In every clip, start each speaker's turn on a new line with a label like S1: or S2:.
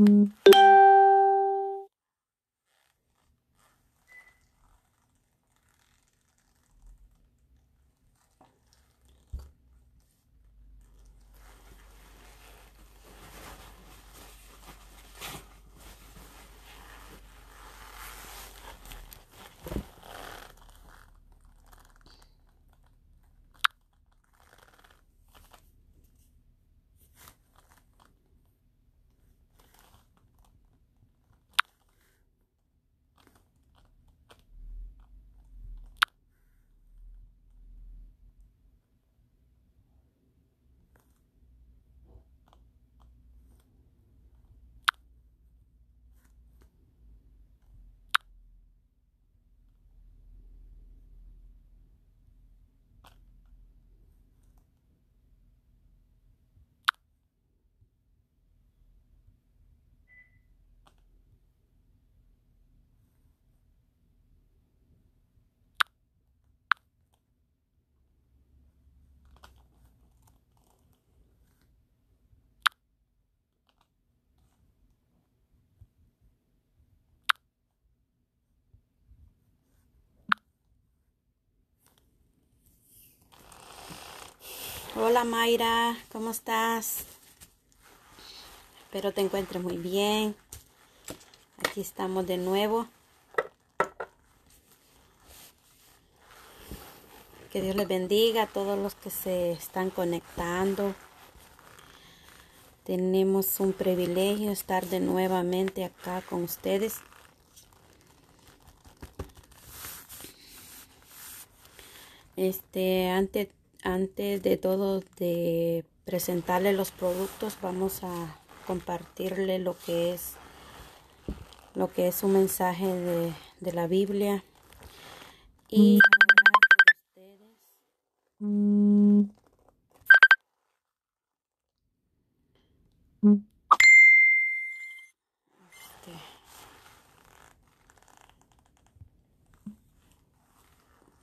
S1: Mm-hmm. Hola Mayra, ¿cómo estás? Espero te encuentres muy bien. Aquí estamos de nuevo. Que Dios les bendiga a todos los que se están conectando. Tenemos un privilegio estar de nuevamente acá con ustedes. Este, antes antes de todo de presentarle los productos vamos a compartirle lo que es lo que es un mensaje de, de la Biblia y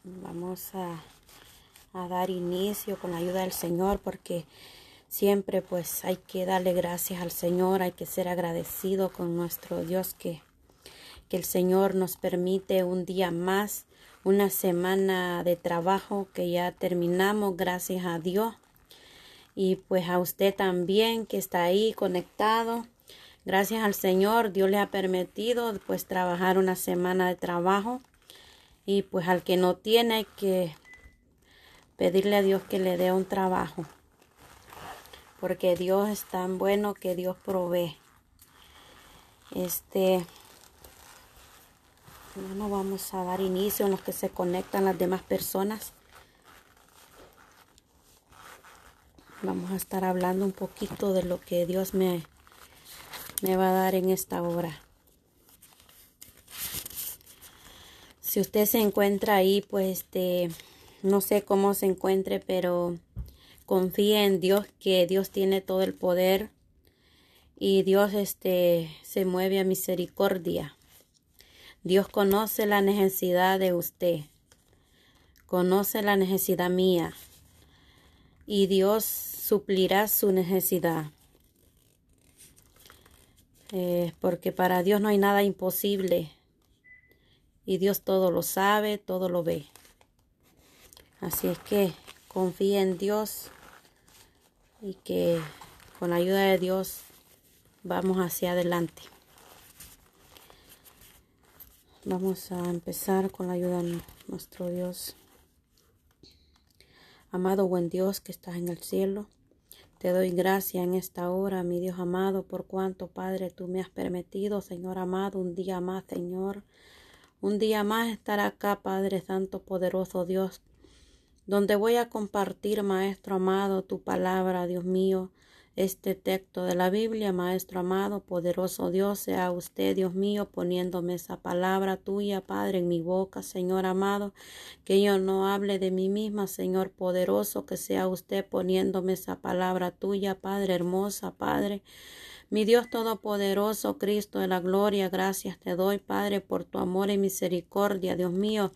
S1: vamos a a dar inicio con la ayuda del Señor porque siempre pues hay que darle gracias al Señor, hay que ser agradecido con nuestro Dios que, que el Señor nos permite un día más, una semana de trabajo que ya terminamos, gracias a Dios. Y pues a usted también que está ahí conectado. Gracias al Señor, Dios le ha permitido pues trabajar una semana de trabajo. Y pues al que no tiene que pedirle a Dios que le dé un trabajo. Porque Dios es tan bueno que Dios provee. Este. Bueno, vamos a dar inicio en los que se conectan las demás personas. Vamos a estar hablando un poquito de lo que Dios me, me va a dar en esta obra. Si usted se encuentra ahí, pues este no sé cómo se encuentre, pero confía en Dios que Dios tiene todo el poder y Dios este se mueve a misericordia. Dios conoce la necesidad de usted. Conoce la necesidad mía. Y Dios suplirá su necesidad. Eh, porque para Dios no hay nada imposible. Y Dios todo lo sabe, todo lo ve. Así es que confíe en Dios y que con la ayuda de Dios vamos hacia adelante. Vamos a empezar con la ayuda de nuestro Dios. Amado buen Dios que estás en el cielo, te doy gracia en esta hora, mi Dios amado, por cuanto, Padre, tú me has permitido, Señor amado, un día más, Señor. Un día más estar acá, Padre Santo, poderoso Dios, donde voy a compartir, Maestro amado, tu palabra, Dios mío, este texto de la Biblia, Maestro amado, poderoso Dios, sea usted, Dios mío, poniéndome esa palabra tuya, Padre, en mi boca, Señor amado, que yo no hable de mí misma, Señor poderoso, que sea usted poniéndome esa palabra tuya, Padre hermosa, Padre mi Dios Todopoderoso, Cristo de la gloria, gracias te doy, Padre, por tu amor y misericordia, Dios mío,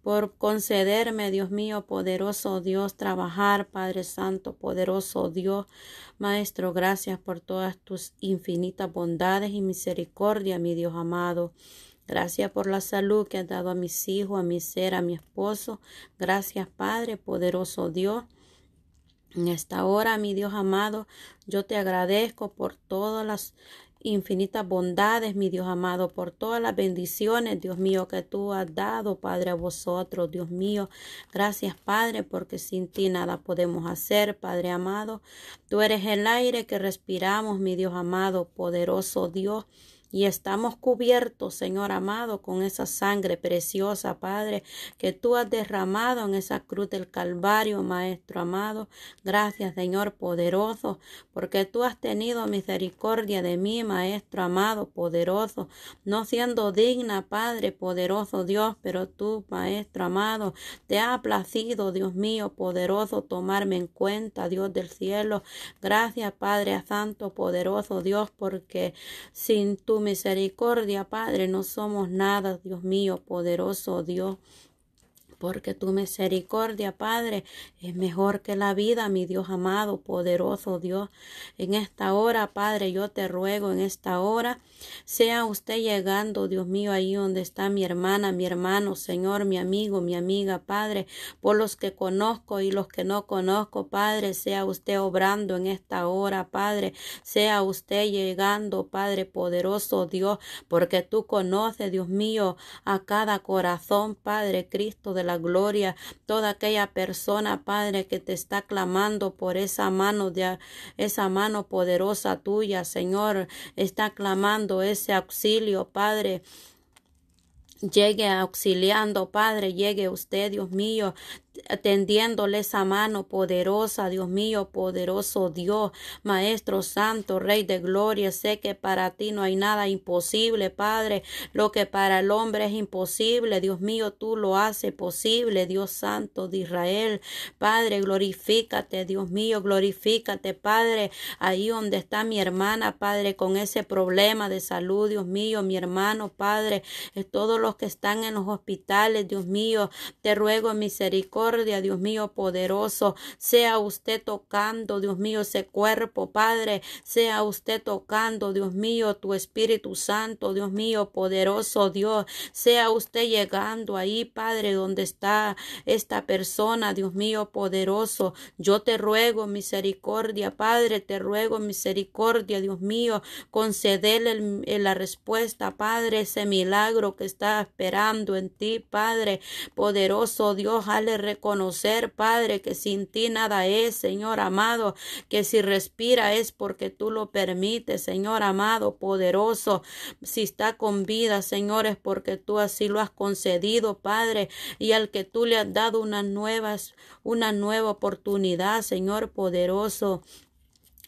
S1: por concederme, Dios mío, poderoso Dios, trabajar, Padre Santo, poderoso Dios, Maestro, gracias por todas tus infinitas bondades y misericordia, mi Dios amado. Gracias por la salud que has dado a mis hijos, a mi ser, a mi esposo. Gracias, Padre, poderoso Dios. En esta hora, mi Dios amado, yo te agradezco por todas las infinitas bondades, mi Dios amado, por todas las bendiciones, Dios mío, que tú has dado, Padre, a vosotros, Dios mío. Gracias, Padre, porque sin ti nada podemos hacer, Padre amado. Tú eres el aire que respiramos, mi Dios amado, poderoso Dios. Y estamos cubiertos, Señor amado, con esa sangre preciosa, Padre, que tú has derramado en esa cruz del Calvario, Maestro amado. Gracias, Señor poderoso, porque tú has tenido misericordia de mí, Maestro amado, poderoso, no siendo digna, Padre poderoso Dios, pero tú, Maestro amado, te ha placido, Dios mío, poderoso, tomarme en cuenta, Dios del cielo. Gracias, Padre Santo, poderoso Dios, porque sin tu misericordia, Padre, no somos nada, Dios mío, poderoso Dios porque tu misericordia, Padre, es mejor que la vida, mi Dios amado, poderoso Dios. En esta hora, Padre, yo te ruego, en esta hora, sea usted llegando, Dios mío, ahí donde está mi hermana, mi hermano, Señor, mi amigo, mi amiga, Padre, por los que conozco y los que no conozco, Padre, sea usted obrando en esta hora, Padre, sea usted llegando, Padre poderoso Dios, porque tú conoces, Dios mío, a cada corazón, Padre Cristo de la gloria. Toda aquella persona, Padre, que te está clamando por esa mano de esa mano poderosa tuya, Señor, está clamando ese auxilio, Padre llegue auxiliando, Padre, llegue usted, Dios mío, tendiéndole esa mano poderosa, Dios mío, poderoso Dios, Maestro Santo, Rey de Gloria, sé que para ti no hay nada imposible, Padre, lo que para el hombre es imposible, Dios mío, tú lo haces posible, Dios Santo de Israel, Padre, glorifícate, Dios mío, glorifícate, Padre, ahí donde está mi hermana, Padre, con ese problema de salud, Dios mío, mi hermano, Padre, todos los que están en los hospitales, Dios mío, te ruego misericordia, Dios mío poderoso. Sea usted tocando, Dios mío, ese cuerpo, Padre. Sea usted tocando, Dios mío, tu Espíritu Santo, Dios mío poderoso, Dios. Sea usted llegando ahí, Padre, donde está esta persona, Dios mío poderoso. Yo te ruego misericordia, Padre, te ruego misericordia, Dios mío. Concedele la respuesta, Padre, ese milagro que está esperando en ti, Padre poderoso, Dios. Dale reconocer, Padre, que sin ti nada es, Señor amado, que si respira es porque tú lo permites, Señor amado, poderoso, si está con vida, Señor, es porque tú así lo has concedido, Padre, y al que tú le has dado unas nuevas una nueva oportunidad, Señor poderoso,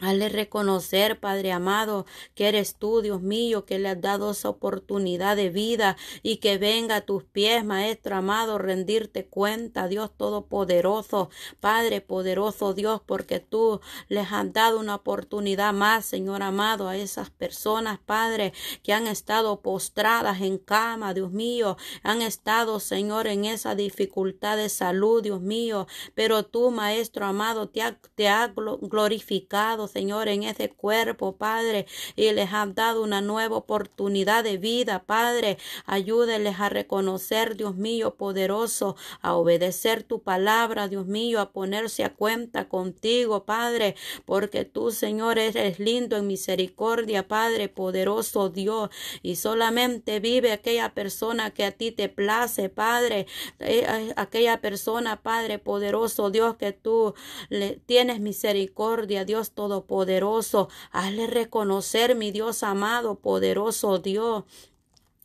S1: Hazle reconocer, Padre amado, que eres tú, Dios mío, que le has dado esa oportunidad de vida y que venga a tus pies, Maestro amado, rendirte cuenta, Dios Todopoderoso, Padre poderoso Dios, porque tú les has dado una oportunidad más, Señor amado, a esas personas, Padre, que han estado postradas en cama, Dios mío, han estado, Señor, en esa dificultad de salud, Dios mío, pero tú, Maestro amado, te has te ha glorificado, Señor, en ese cuerpo, Padre, y les has dado una nueva oportunidad de vida, Padre. Ayúdenles a reconocer, Dios mío, poderoso, a obedecer tu palabra, Dios mío, a ponerse a cuenta contigo, Padre, porque tú, Señor, eres lindo en misericordia, Padre, poderoso Dios, y solamente vive aquella persona que a ti te place, Padre, eh, eh, aquella persona, Padre, poderoso Dios, que tú le tienes misericordia, Dios todo poderoso. Hazle reconocer, mi Dios amado, poderoso Dios,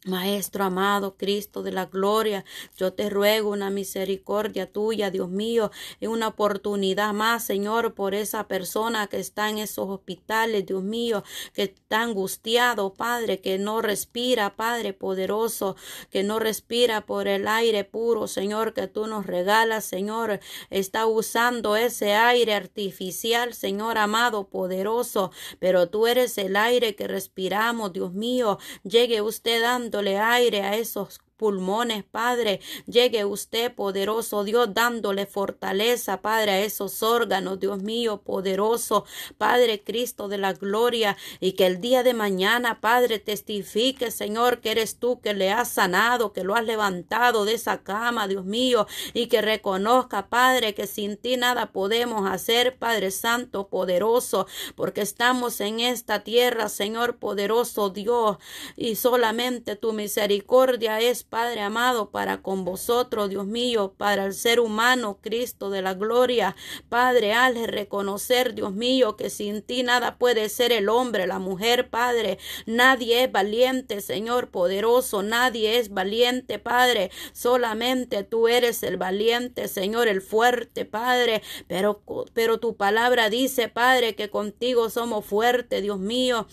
S1: Maestro amado, Cristo de la gloria, yo te ruego una misericordia tuya, Dios mío, y una oportunidad más, Señor, por esa persona que está en esos hospitales, Dios mío, que está angustiado, Padre, que no respira, Padre poderoso, que no respira por el aire puro, Señor, que tú nos regalas, Señor, está usando ese aire artificial, Señor amado, poderoso, pero tú eres el aire que respiramos, Dios mío, llegue usted dando le aire a esos pulmones, Padre. Llegue usted, poderoso Dios, dándole fortaleza, Padre, a esos órganos, Dios mío, poderoso, Padre Cristo de la gloria, y que el día de mañana, Padre, testifique, Señor, que eres tú que le has sanado, que lo has levantado de esa cama, Dios mío, y que reconozca, Padre, que sin ti nada podemos hacer, Padre Santo, poderoso, porque estamos en esta tierra, Señor, poderoso Dios, y solamente tu misericordia es Padre amado, para con vosotros, Dios mío, para el ser humano, Cristo de la gloria. Padre, al reconocer, Dios mío, que sin ti nada puede ser el hombre, la mujer, Padre. Nadie es valiente, Señor poderoso, nadie es valiente, Padre. Solamente tú eres el valiente, Señor, el fuerte, Padre. Pero, pero tu palabra dice, Padre, que contigo somos fuertes, Dios mío.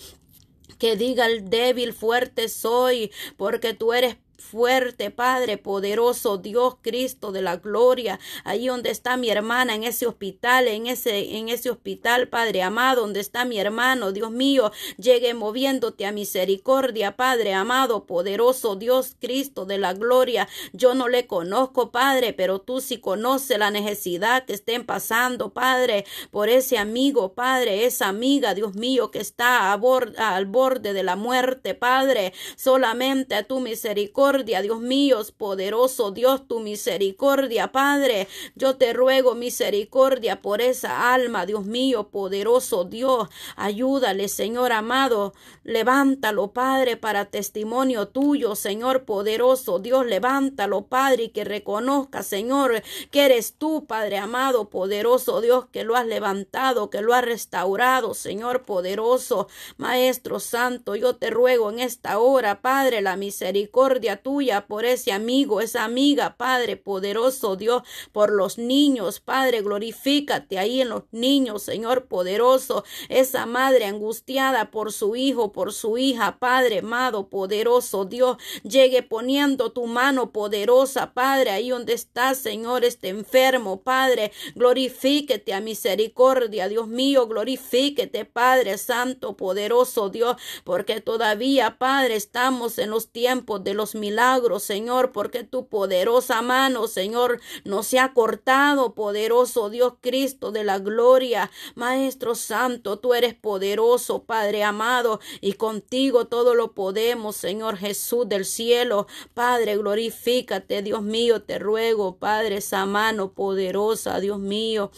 S1: Que diga el débil, fuerte soy, porque tú eres fuerte, Padre poderoso, Dios Cristo de la gloria, ahí donde está mi hermana en ese hospital, en ese en ese hospital, Padre amado, donde está mi hermano, Dios mío, llegue moviéndote a misericordia, Padre amado, poderoso Dios Cristo de la gloria. Yo no le conozco, Padre, pero tú sí conoces la necesidad que estén pasando, Padre, por ese amigo, Padre, esa amiga, Dios mío, que está al borde de la muerte, Padre. Solamente a tu misericordia Dios mío, poderoso Dios, tu misericordia, Padre. Yo te ruego misericordia por esa alma, Dios mío, poderoso Dios. Ayúdale, Señor amado. Levántalo, Padre, para testimonio tuyo, Señor poderoso Dios. Levántalo, Padre, y que reconozca, Señor, que eres tú, Padre amado, poderoso Dios, que lo has levantado, que lo has restaurado, Señor poderoso, Maestro Santo. Yo te ruego en esta hora, Padre, la misericordia tuya por ese amigo, esa amiga, Padre poderoso Dios, por los niños, Padre, glorifícate ahí en los niños, Señor poderoso, esa madre angustiada por su hijo, por su hija, Padre amado, poderoso Dios, llegue poniendo tu mano poderosa, Padre, ahí donde está, Señor, este enfermo, Padre, glorifíquete a misericordia, Dios mío, glorifíquete, Padre Santo, poderoso Dios, porque todavía, Padre, estamos en los tiempos de los Milagro, Señor, porque tu poderosa mano, Señor, no se ha cortado, poderoso Dios Cristo de la gloria. Maestro Santo, tú eres poderoso, Padre amado, y contigo todo lo podemos, Señor Jesús del cielo. Padre, glorifícate, Dios mío, te ruego, Padre, esa mano poderosa, Dios mío,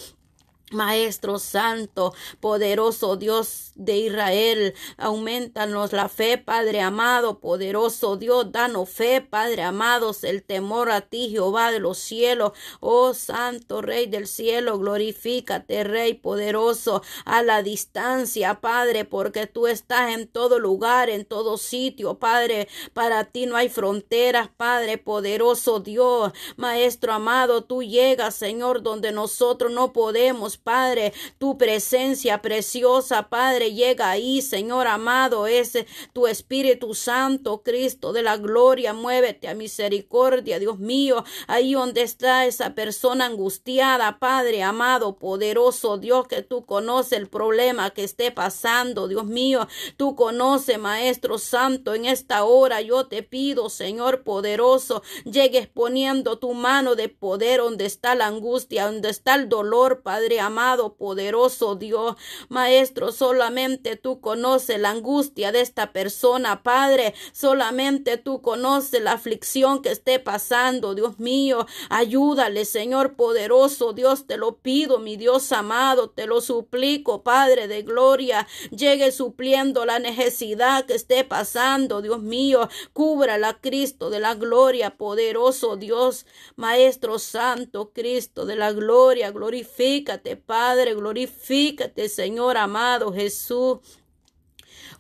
S1: Maestro Santo, poderoso Dios de Israel, aumentanos la fe, Padre amado, poderoso Dios, danos fe, Padre amados, el temor a ti, Jehová de los cielos, oh Santo Rey del cielo, glorifícate, Rey poderoso, a la distancia, Padre, porque tú estás en todo lugar, en todo sitio, Padre, para ti no hay fronteras, Padre poderoso Dios, Maestro amado, tú llegas, Señor, donde nosotros no podemos, Padre, tu presencia preciosa, Padre, llega ahí, Señor amado, ese tu Espíritu Santo, Cristo de la gloria, muévete a misericordia, Dios mío, ahí donde está esa persona angustiada, Padre amado, poderoso Dios, que tú conoces el problema que esté pasando, Dios mío, tú conoces, Maestro Santo, en esta hora yo te pido, Señor poderoso, llegues poniendo tu mano de poder donde está la angustia, donde está el dolor, Padre amado, amado, poderoso Dios. Maestro, solamente tú conoces la angustia de esta persona, Padre. Solamente tú conoces la aflicción que esté pasando, Dios mío. Ayúdale, Señor poderoso, Dios, te lo pido, mi Dios amado, te lo suplico, Padre de gloria. Llegue supliendo la necesidad que esté pasando, Dios mío. Cúbrala, Cristo de la gloria, poderoso Dios, Maestro Santo, Cristo de la gloria, glorifícate, Padre. Glorifícate, Señor amado Jesús.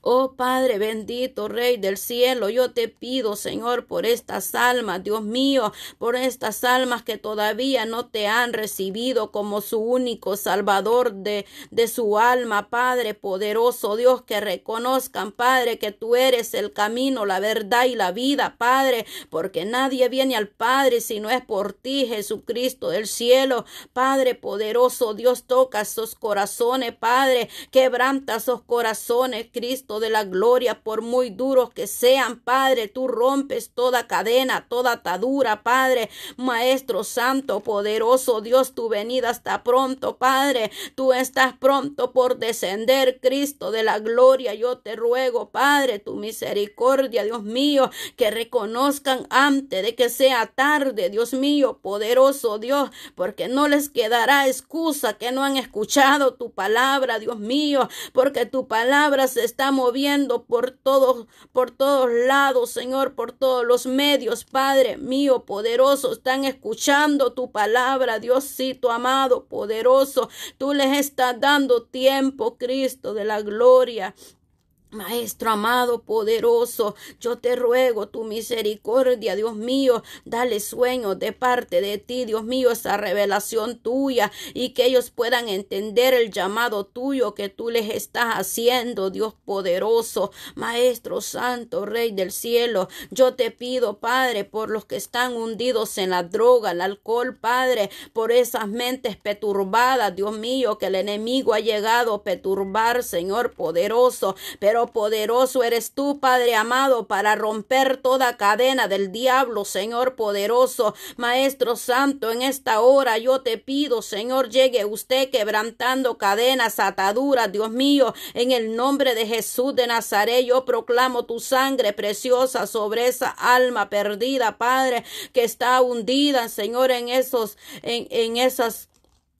S1: Oh Padre bendito, Rey del cielo, yo te pido, Señor, por estas almas, Dios mío, por estas almas que todavía no te han recibido como su único Salvador de, de su alma, Padre poderoso, Dios, que reconozcan, Padre, que tú eres el camino, la verdad y la vida, Padre, porque nadie viene al Padre si no es por ti, Jesucristo del cielo, Padre poderoso, Dios toca esos corazones, Padre, quebranta esos corazones, Cristo de la gloria, por muy duros que sean, Padre, tú rompes toda cadena, toda atadura, Padre, Maestro Santo, poderoso Dios, tu venida está pronto, Padre, tú estás pronto por descender, Cristo de la gloria, yo te ruego, Padre, tu misericordia, Dios mío, que reconozcan antes de que sea tarde, Dios mío, poderoso Dios, porque no les quedará excusa que no han escuchado tu palabra, Dios mío, porque tu palabra se está moviendo viendo por todos, por todos lados, Señor, por todos los medios, Padre mío, poderoso, están escuchando tu palabra, Diosito amado, poderoso, tú les estás dando tiempo, Cristo de la gloria, Maestro amado, poderoso, yo te ruego tu misericordia, Dios mío, dale sueño de parte de ti, Dios mío, esa revelación tuya y que ellos puedan entender el llamado tuyo que tú les estás haciendo, Dios poderoso, Maestro Santo, Rey del cielo, yo te pido, Padre, por los que están hundidos en la droga, el alcohol, Padre, por esas mentes perturbadas, Dios mío, que el enemigo ha llegado a perturbar, Señor poderoso, pero poderoso eres tú, Padre amado, para romper toda cadena del diablo, Señor poderoso. Maestro Santo, en esta hora yo te pido, Señor, llegue usted quebrantando cadenas, ataduras, Dios mío, en el nombre de Jesús de Nazaret, yo proclamo tu sangre preciosa sobre esa alma perdida, Padre, que está hundida, Señor, en esos, en, en esas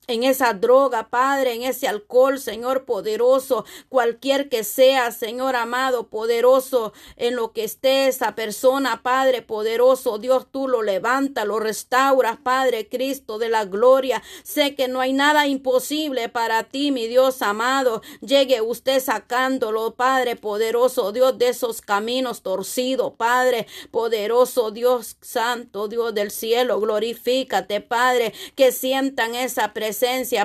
S1: en esa droga, Padre, en ese alcohol, Señor poderoso, cualquier que sea, Señor amado, poderoso, en lo que esté esa persona, Padre poderoso, Dios, tú lo levantas, lo restauras, Padre Cristo de la gloria. Sé que no hay nada imposible para ti, mi Dios amado. Llegue usted sacándolo, Padre poderoso, Dios, de esos caminos torcidos, Padre poderoso, Dios santo, Dios del cielo, glorifícate, Padre, que sientan esa presencia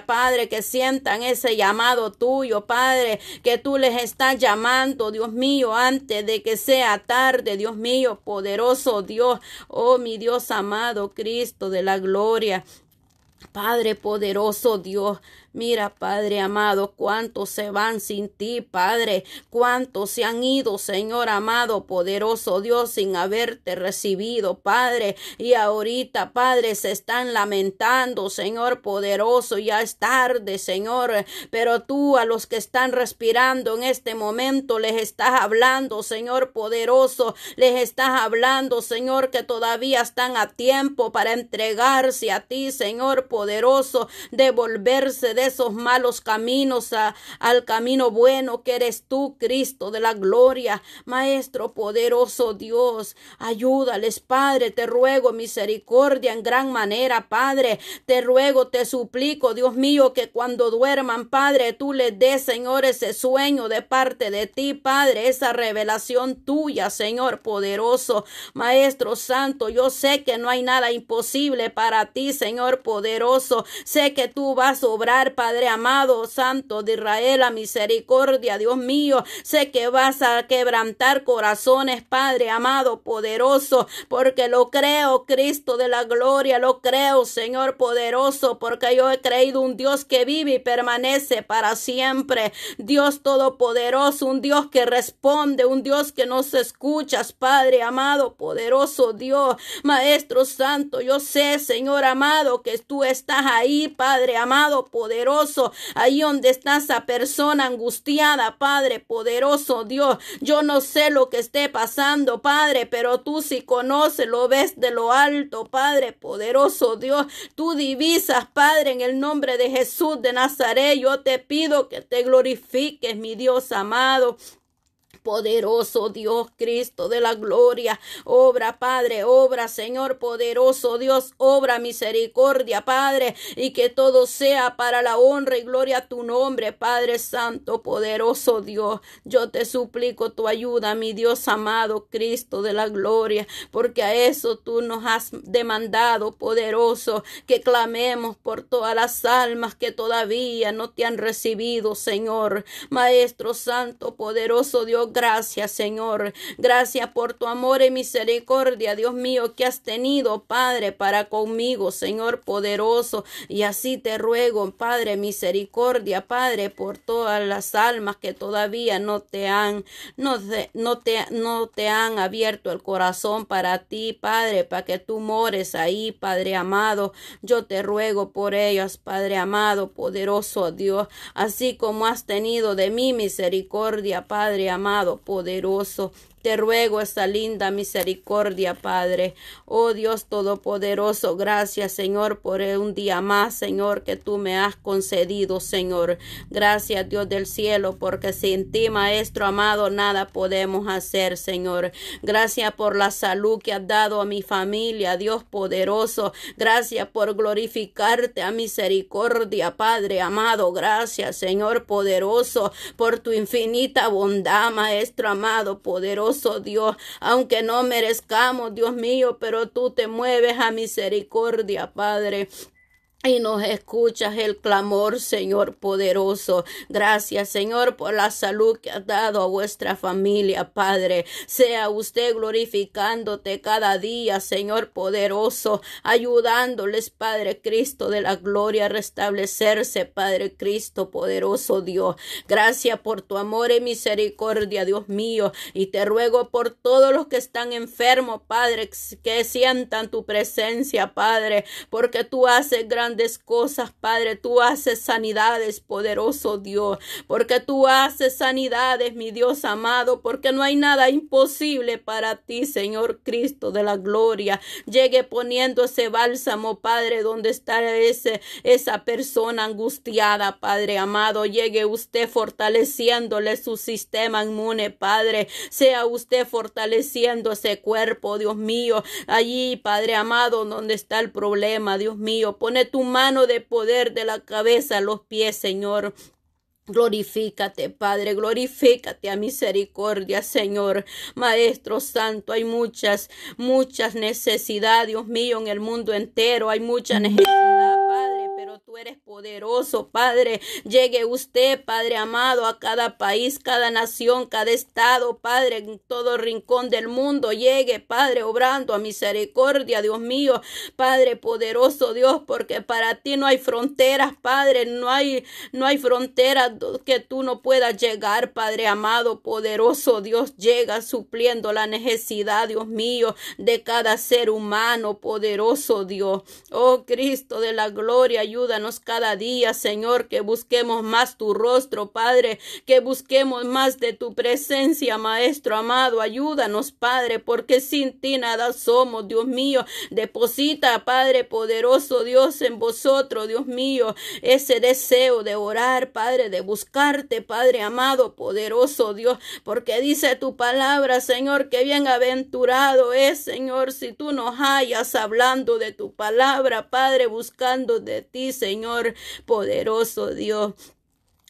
S1: Padre, que sientan ese llamado tuyo, Padre, que tú les estás llamando, Dios mío, antes de que sea tarde, Dios mío, poderoso Dios, oh mi Dios amado, Cristo de la gloria. Padre poderoso Dios, Mira, Padre amado, cuántos se van sin ti, Padre, cuántos se han ido, Señor amado, poderoso Dios, sin haberte recibido, Padre. Y ahorita, Padre, se están lamentando, Señor poderoso, ya es tarde, Señor. Pero tú a los que están respirando en este momento les estás hablando, Señor poderoso, les estás hablando, Señor, que todavía están a tiempo para entregarse a ti, Señor poderoso, de volverse de esos malos caminos al camino bueno que eres tú, Cristo de la gloria. Maestro poderoso Dios, ayúdales, Padre, te ruego misericordia en gran manera, Padre. Te ruego, te suplico, Dios mío, que cuando duerman, Padre, tú les des, Señor, ese sueño de parte de ti, Padre, esa revelación tuya, Señor poderoso. Maestro Santo, yo sé que no hay nada imposible para ti, Señor poderoso. Sé que tú vas a obrar Padre amado, Santo de Israel, a misericordia, Dios mío. Sé que vas a quebrantar corazones, Padre amado, poderoso, porque lo creo, Cristo de la gloria, lo creo, Señor poderoso, porque yo he creído un Dios que vive y permanece para siempre. Dios todopoderoso, un Dios que responde, un Dios que nos escuchas, Padre amado, poderoso Dios, Maestro Santo, yo sé, Señor amado, que tú estás ahí, Padre amado, poderoso poderoso, ahí donde está esa persona angustiada, Padre poderoso Dios, yo no sé lo que esté pasando, Padre, pero tú sí conoces, lo ves de lo alto, Padre poderoso Dios, tú divisas, Padre, en el nombre de Jesús de Nazaret, yo te pido que te glorifiques, mi Dios amado, poderoso Dios, Cristo de la gloria. Obra, Padre, obra, Señor poderoso Dios, obra misericordia, Padre, y que todo sea para la honra y gloria a tu nombre, Padre Santo, poderoso Dios. Yo te suplico tu ayuda, mi Dios amado, Cristo de la gloria, porque a eso tú nos has demandado, poderoso, que clamemos por todas las almas que todavía no te han recibido, Señor. Maestro Santo, poderoso Dios, Gracias, Señor. Gracias por tu amor y misericordia, Dios mío, que has tenido, Padre, para conmigo, Señor poderoso. Y así te ruego, Padre, misericordia, Padre, por todas las almas que todavía no te han, no te, no te, han abierto el corazón para ti, Padre, para que tú mores ahí, Padre amado. Yo te ruego por ellas, Padre amado, poderoso Dios, así como has tenido de mí misericordia, Padre amado poderoso, te ruego esta linda misericordia, Padre. Oh Dios Todopoderoso, gracias, Señor, por un día más, Señor, que tú me has concedido, Señor. Gracias, Dios del cielo, porque sin ti, Maestro amado, nada podemos hacer, Señor. Gracias por la salud que has dado a mi familia, Dios poderoso. Gracias por glorificarte a misericordia, Padre amado. Gracias, Señor poderoso, por tu infinita bondad, Maestro amado, poderoso Oh Dios, aunque no merezcamos, Dios mío, pero tú te mueves a misericordia, Padre. Y nos escuchas el clamor, Señor poderoso. Gracias, Señor, por la salud que has dado a vuestra familia, Padre. Sea usted glorificándote cada día, Señor poderoso, ayudándoles, Padre Cristo de la gloria, a restablecerse, Padre Cristo poderoso Dios. Gracias por tu amor y misericordia, Dios mío. Y te ruego por todos los que están enfermos, Padre, que sientan tu presencia, Padre, porque tú haces gran cosas, Padre. Tú haces sanidades, poderoso Dios, porque tú haces sanidades, mi Dios amado, porque no hay nada imposible para ti, Señor Cristo de la gloria. Llegue poniendo ese bálsamo, Padre, donde está ese, esa persona angustiada, Padre amado. Llegue usted fortaleciéndole su sistema inmune, Padre. Sea usted fortaleciendo ese cuerpo, Dios mío. Allí, Padre amado, donde está el problema, Dios mío. Pone tu mano de poder de la cabeza a los pies, Señor. Glorifícate, Padre, glorifícate a misericordia, Señor. Maestro Santo, hay muchas, muchas necesidades, Dios mío, en el mundo entero, hay mucha necesidad, Padre eres poderoso, Padre. Llegue usted, Padre amado, a cada país, cada nación, cada estado, Padre, en todo rincón del mundo. Llegue, Padre, obrando a misericordia, Dios mío, Padre poderoso, Dios, porque para ti no hay fronteras, Padre, no hay no hay fronteras que tú no puedas llegar, Padre amado, poderoso Dios, llega supliendo la necesidad, Dios mío, de cada ser humano, poderoso Dios. Oh Cristo de la gloria, ayúdanos cada día, Señor, que busquemos más tu rostro, Padre, que busquemos más de tu presencia, Maestro amado. Ayúdanos, Padre, porque sin ti nada somos, Dios mío. Deposita, Padre poderoso Dios, en vosotros, Dios mío, ese deseo de orar, Padre, de buscarte, Padre amado, poderoso Dios, porque dice tu palabra, Señor, que bienaventurado es, Señor, si tú nos hallas hablando de tu palabra, Padre, buscando de ti, Señor. Señor, poderoso Dios.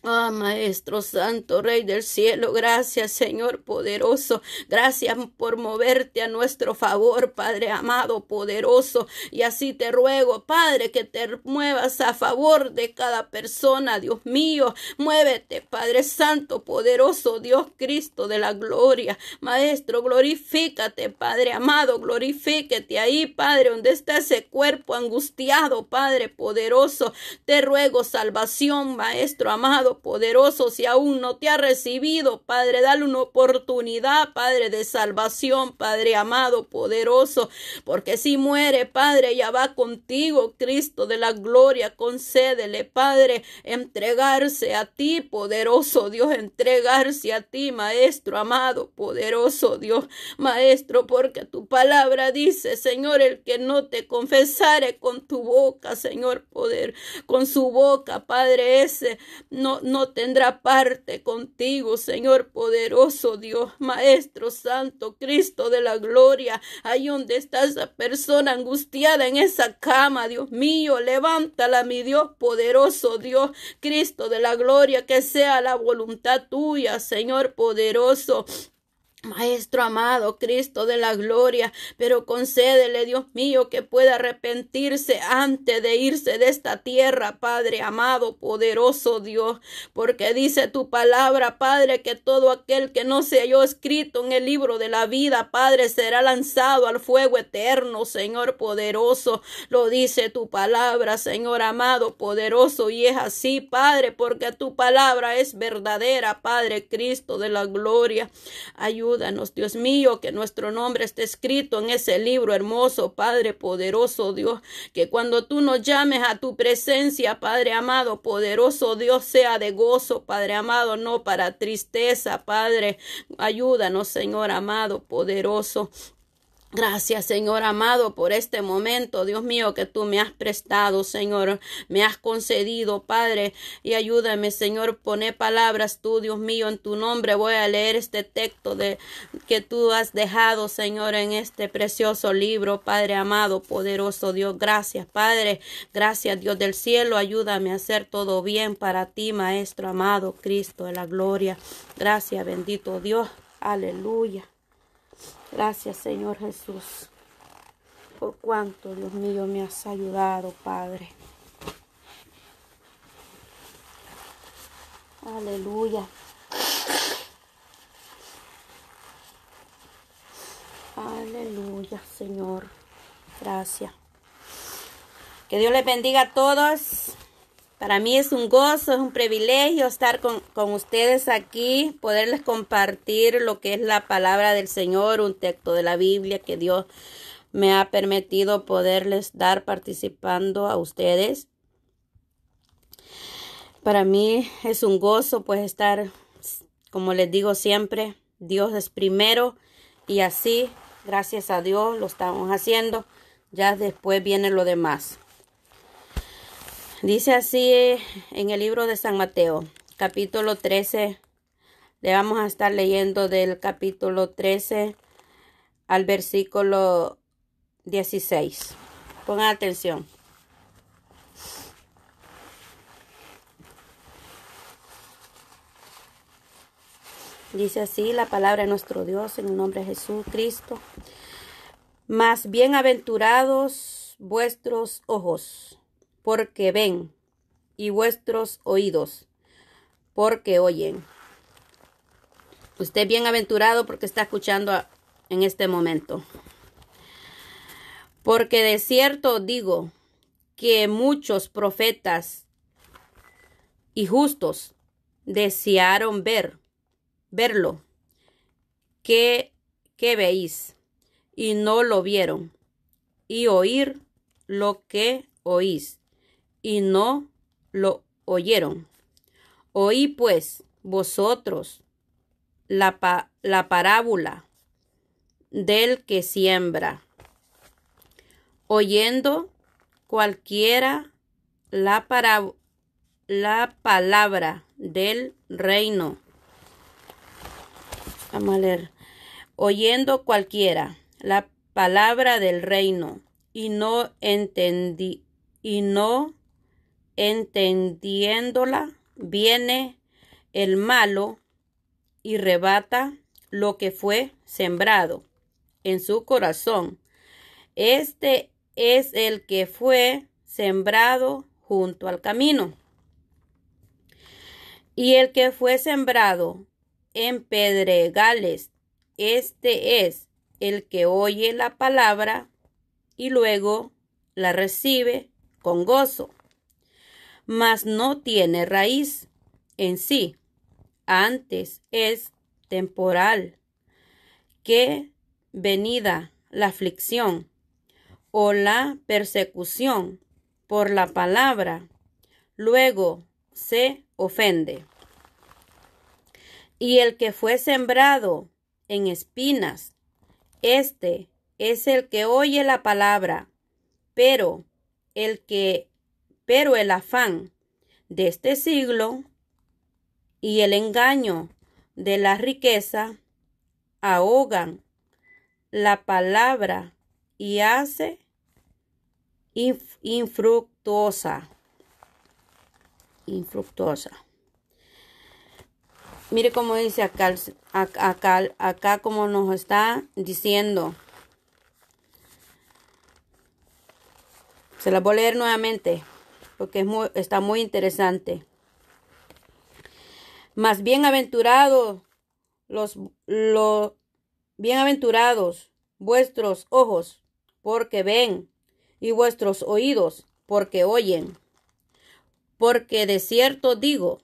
S1: Ah, Maestro Santo, Rey del Cielo, gracias Señor poderoso, gracias por moverte a nuestro favor, Padre amado, poderoso. Y así te ruego, Padre, que te muevas a favor de cada persona, Dios mío. Muévete, Padre Santo, poderoso, Dios Cristo de la gloria. Maestro, glorifícate, Padre amado, glorifícate ahí, Padre, donde está ese cuerpo angustiado, Padre poderoso. Te ruego salvación, Maestro amado poderoso, si aún no te ha recibido, Padre, dale una oportunidad, Padre, de salvación, Padre amado, poderoso, porque si muere, Padre, ya va contigo, Cristo de la gloria, concédele, Padre, entregarse a ti, poderoso Dios, entregarse a ti, Maestro amado, poderoso Dios, Maestro, porque tu palabra dice, Señor, el que no te confesare con tu boca, Señor, poder, con su boca, Padre, ese no no tendrá parte contigo, Señor poderoso Dios, Maestro Santo, Cristo de la gloria. Ahí donde está esa persona angustiada en esa cama, Dios mío, levántala, mi Dios poderoso Dios, Cristo de la gloria, que sea la voluntad tuya, Señor poderoso. Maestro amado, Cristo de la gloria, pero concédele, Dios mío, que pueda arrepentirse antes de irse de esta tierra, Padre amado, poderoso Dios, porque dice tu palabra, Padre, que todo aquel que no se halló escrito en el libro de la vida, Padre, será lanzado al fuego eterno, Señor poderoso. Lo dice tu palabra, Señor amado, poderoso, y es así, Padre, porque tu palabra es verdadera, Padre Cristo de la gloria. Ayúdame ayúdanos, Dios mío, que nuestro nombre esté escrito en ese libro hermoso, Padre poderoso Dios, que cuando tú nos llames a tu presencia, Padre amado, poderoso Dios, sea de gozo, Padre amado, no para tristeza, Padre, ayúdanos, Señor amado, poderoso, Gracias, Señor amado, por este momento, Dios mío, que tú me has prestado, Señor, me has concedido, Padre, y ayúdame, Señor, pone palabras tú, Dios mío, en tu nombre voy a leer este texto de que tú has dejado, Señor, en este precioso libro, Padre amado, poderoso Dios, gracias, Padre, gracias, Dios del cielo, ayúdame a hacer todo bien para ti, maestro amado, Cristo de la gloria. Gracias, bendito Dios. Aleluya. Gracias, Señor Jesús, por cuanto, Dios mío, me has ayudado, Padre. Aleluya. Aleluya, Señor. Gracias. Que Dios les bendiga a todos. Para mí es un gozo, es un privilegio estar con, con, ustedes aquí, poderles compartir lo que es la palabra del Señor, un texto de la Biblia que Dios me ha permitido poderles dar participando a ustedes. Para mí es un gozo pues estar, como les digo siempre, Dios es primero y así, gracias a Dios, lo estamos haciendo. Ya después viene lo demás. Dice así eh, en el libro de San Mateo, capítulo 13. Le vamos a estar leyendo del capítulo 13 al versículo 16. Pongan atención. Dice así la palabra de nuestro Dios en el nombre de Jesucristo. Más bienaventurados vuestros ojos porque ven, y vuestros oídos, porque oyen. Usted bienaventurado porque está escuchando en este momento. Porque de cierto digo que muchos profetas y justos desearon ver, verlo, que, que veis, y no lo vieron, y oír lo que oís, y no lo oyeron. Oí pues vosotros la, la parábola del que siembra. Oyendo cualquiera la, la palabra del reino. Vamos a leer. Oyendo cualquiera la palabra del reino y no entendí y no entendiéndola, viene el malo y rebata lo que fue sembrado en su corazón. Este es el que fue sembrado junto al camino. Y el que fue sembrado en pedregales, este es el que oye la palabra y luego la recibe con gozo mas no tiene raíz en sí, antes es temporal. que venida la aflicción o la persecución por la palabra, luego se ofende. Y el que fue sembrado en espinas, este es el que oye la palabra, pero el que pero el afán de este siglo y el engaño de la riqueza ahogan la palabra y hace infructuosa. Infructuosa. Mire cómo dice acá, acá, acá como nos está diciendo. Se la voy a leer nuevamente que está muy interesante. Más bienaventurados los, los bienaventurados vuestros ojos, porque ven, y vuestros oídos, porque oyen. Porque de cierto digo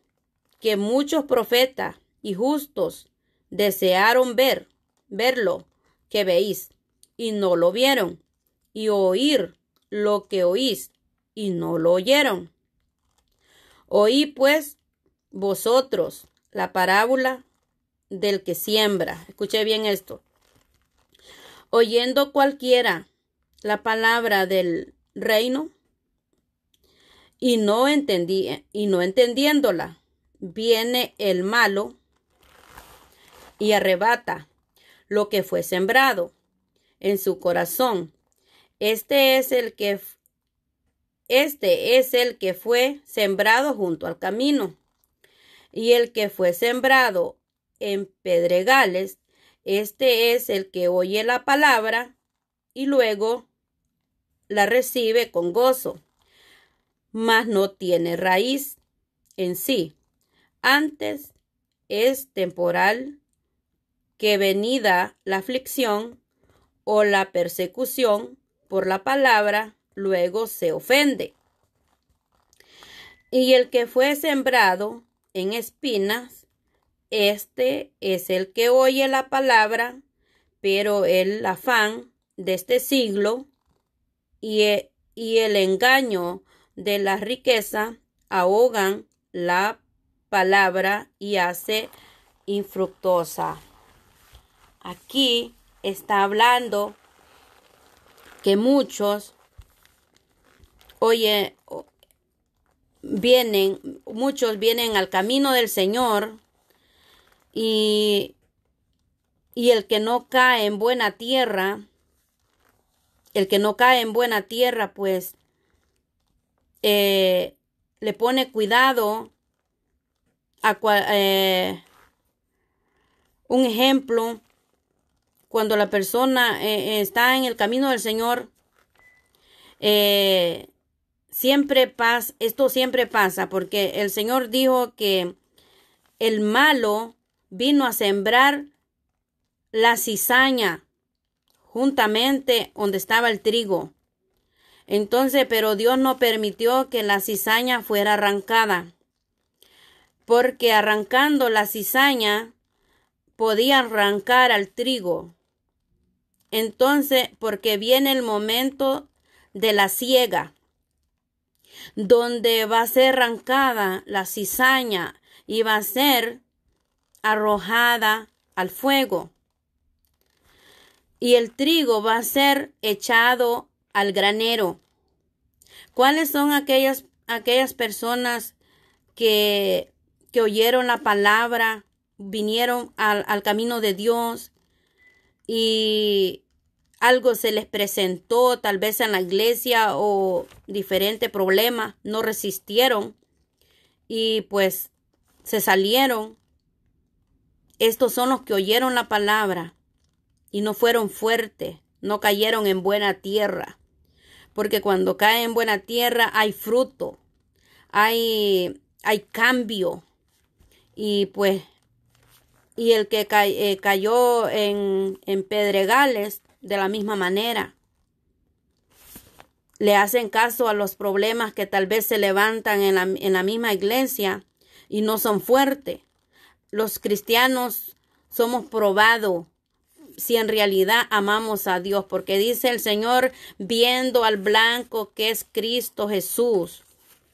S1: que muchos profetas y justos desearon ver, verlo que veis, y no lo vieron, y oír lo que oís, y no lo oyeron. Oí pues vosotros la parábola del que siembra. Escuché bien esto. Oyendo cualquiera la palabra del reino y no entendí y no entendiéndola viene el malo y arrebata lo que fue sembrado en su corazón. Este es el que este es el que fue sembrado junto al camino. Y el que fue sembrado en pedregales, este es el que oye la palabra y luego la recibe con gozo, mas no tiene raíz en sí. Antes es temporal que venida la aflicción o la persecución por la palabra luego se ofende. Y el que fue sembrado en espinas, este es el que oye la palabra, pero el afán de este siglo y, e, y el engaño de la riqueza ahogan la palabra y hace infructuosa. Aquí está hablando que muchos oye, vienen, muchos vienen al camino del Señor y, y el que no cae en buena tierra, el que no cae en buena tierra, pues eh, le pone cuidado a eh, un ejemplo cuando la persona eh, está en el camino del Señor eh, Siempre pasa, esto siempre pasa porque el Señor dijo que el malo vino a sembrar la cizaña juntamente donde estaba el trigo. Entonces, pero Dios no permitió que la cizaña fuera arrancada, porque arrancando la cizaña podía arrancar al trigo. Entonces, porque viene el momento de la ciega donde va a ser arrancada la cizaña y va a ser arrojada al fuego. Y el trigo va a ser echado al granero. ¿Cuáles son aquellas, aquellas personas que, que oyeron la palabra, vinieron al, al camino de Dios y algo se les presentó tal vez en la iglesia o diferente problema, no resistieron y pues se salieron. Estos son los que oyeron la palabra y no fueron fuertes, no cayeron en buena tierra, porque cuando cae en buena tierra hay fruto, hay, hay cambio y pues y el que eh, cayó en, en pedregales de la misma manera. Le hacen caso a los problemas que tal vez se levantan en la, en la misma iglesia y no son fuertes. Los cristianos somos probados si en realidad amamos a Dios, porque dice el Señor viendo al blanco que es Cristo Jesús,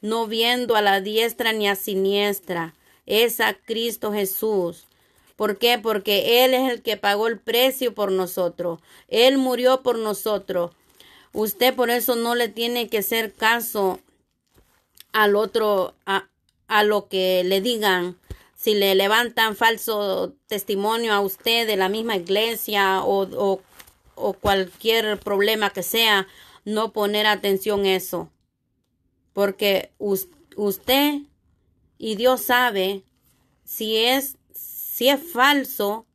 S1: no viendo a la diestra ni a siniestra, es a Cristo Jesús. ¿Por qué? Porque Él es el que pagó el precio por nosotros. Él murió por nosotros. Usted por eso no le tiene que hacer caso al otro, a, a lo que le digan. Si le levantan falso testimonio a usted de la misma iglesia o, o, o cualquier problema que sea, no poner atención a eso. Porque usted y Dios sabe si es si es falso,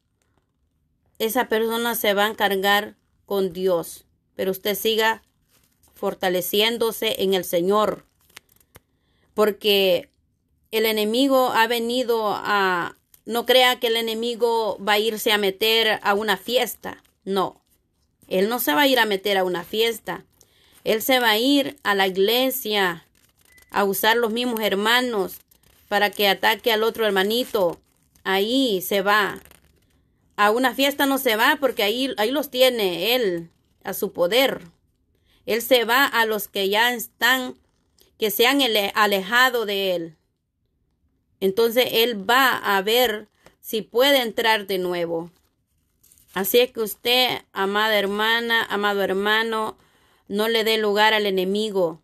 S1: esa persona se va a encargar con Dios, pero usted siga fortaleciéndose en el Señor, porque el enemigo ha venido a... No crea que el enemigo va a irse a meter a una fiesta, no. Él no se va a ir a meter a una fiesta. Él se va a ir a la iglesia a usar los mismos hermanos para que ataque al otro hermanito, ahí se va. A una fiesta no se va porque ahí, ahí los tiene Él a su poder. Él se va a los que ya están, que se han alejado de Él. Entonces Él va a ver si puede entrar de nuevo. Así es que usted, amada hermana, amado hermano, no le dé lugar al enemigo.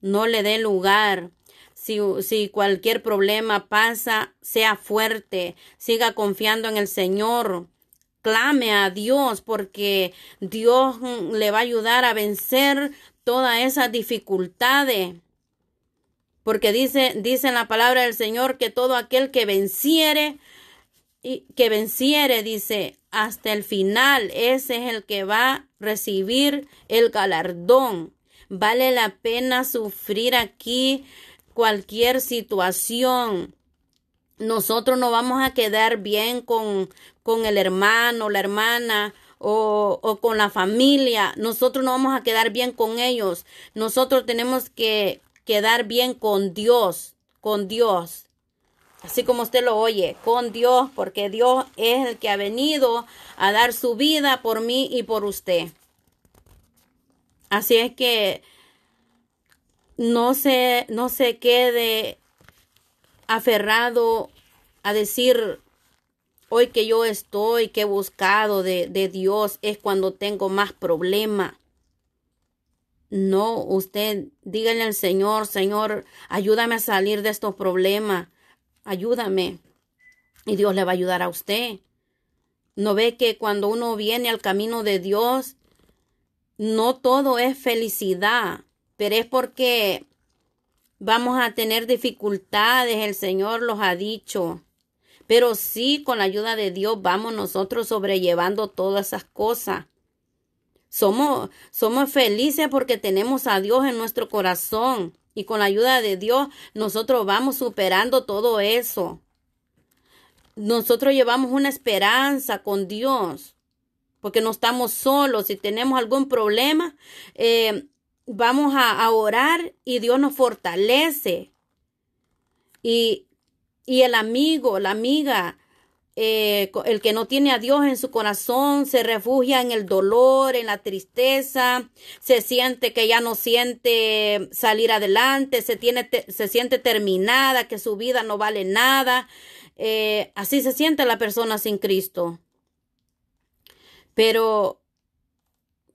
S1: No le dé lugar. Si, cualquier problema pasa, sea fuerte, siga confiando en el Señor, clame a Dios porque Dios mm, le va a ayudar a vencer todas esas dificultades. Porque dice, dice en la palabra del Señor que todo aquel que venciere, y que venciere, dice, hasta el final, ese es el que va a recibir el galardón. Vale la pena sufrir aquí cualquier situación. Nosotros no vamos a quedar bien con, con el hermano, la hermana o, o con la familia. Nosotros no vamos a quedar bien con ellos. Nosotros tenemos que quedar bien con Dios, con Dios. Así como usted lo oye, con Dios, porque Dios es el que ha venido a dar su vida por mí y por usted. Así es que no se, no se quede aferrado a decir hoy que yo estoy, que he buscado de, de Dios, es cuando tengo más problema. No, usted dígale al Señor, Señor, ayúdame a salir de estos problemas, ayúdame. Y Dios le va a ayudar a usted. ¿No ve que cuando uno viene al camino de Dios, no todo es felicidad? pero es porque vamos a tener dificultades, el Señor los ha dicho. Pero sí, con la ayuda de Dios vamos nosotros sobrellevando todas esas cosas. Somos, somos felices porque tenemos a Dios en nuestro corazón y con la ayuda de Dios nosotros vamos superando todo eso. Nosotros llevamos una esperanza con Dios porque no estamos solos. Si tenemos algún problema, eh, vamos a, orar y Dios nos fortalece. Y, el amigo, la amiga, eh, el que no tiene a Dios en su corazón se refugia en el dolor, en la tristeza, se siente que ya no siente salir adelante, se, tiene, se siente terminada, que su vida no vale nada. Eh, así se siente la persona sin Cristo. Pero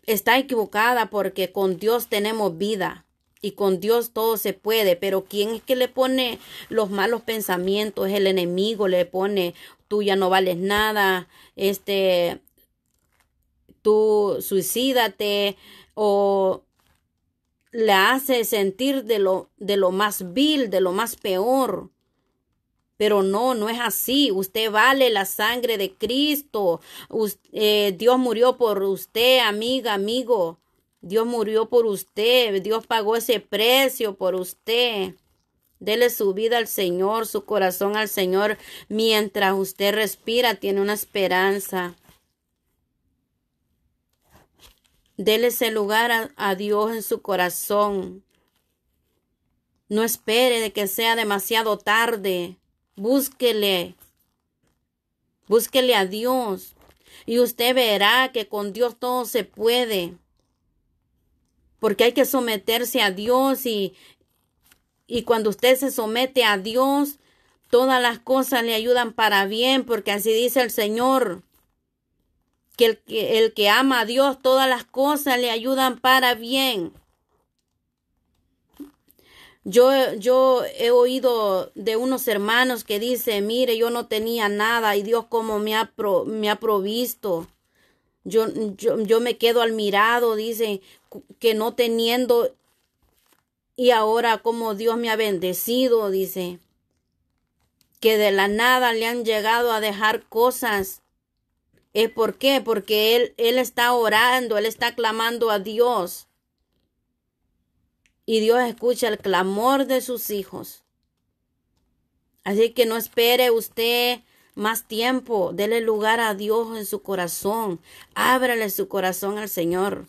S1: está equivocada porque con Dios tenemos vida y con Dios todo se puede, pero ¿quién es que le pone los malos pensamientos? El enemigo le pone, tú ya no vales nada, este, tú suicídate o le hace sentir de lo, de lo más vil, de lo más peor. Pero no, no es así. Usted vale la sangre de Cristo. Eh, Dios murió por usted, amiga, amigo. Dios murió por usted. Dios pagó ese precio por usted. Dele su vida al Señor, su corazón al Señor. Mientras usted respira, tiene una esperanza. Dele ese lugar a Dios en su corazón. No espere de que sea demasiado tarde. Búsquele. Búsquele a Dios. Y usted verá que con Dios todo se puede. Porque hay que someterse a Dios y, y cuando usted se somete a Dios, todas las cosas le ayudan para bien, porque así dice el Señor. Que el, que el que ama a Dios, todas las cosas le ayudan para bien. Yo, yo he oído de unos hermanos que dicen, mire, yo no tenía nada y Dios como me ha, me ha provisto. Yo, yo, me quedo almirado dice, que no teniendo y ahora como Dios me ha bendecido, dice, que de la nada le han llegado a dejar cosas. ¿Es por qué? Porque él, él está orando, él está clamando a Dios y Dios escucha el clamor de sus hijos. Así que no espere usted más tiempo, dele lugar a Dios en su corazón, ábrale su corazón al Señor.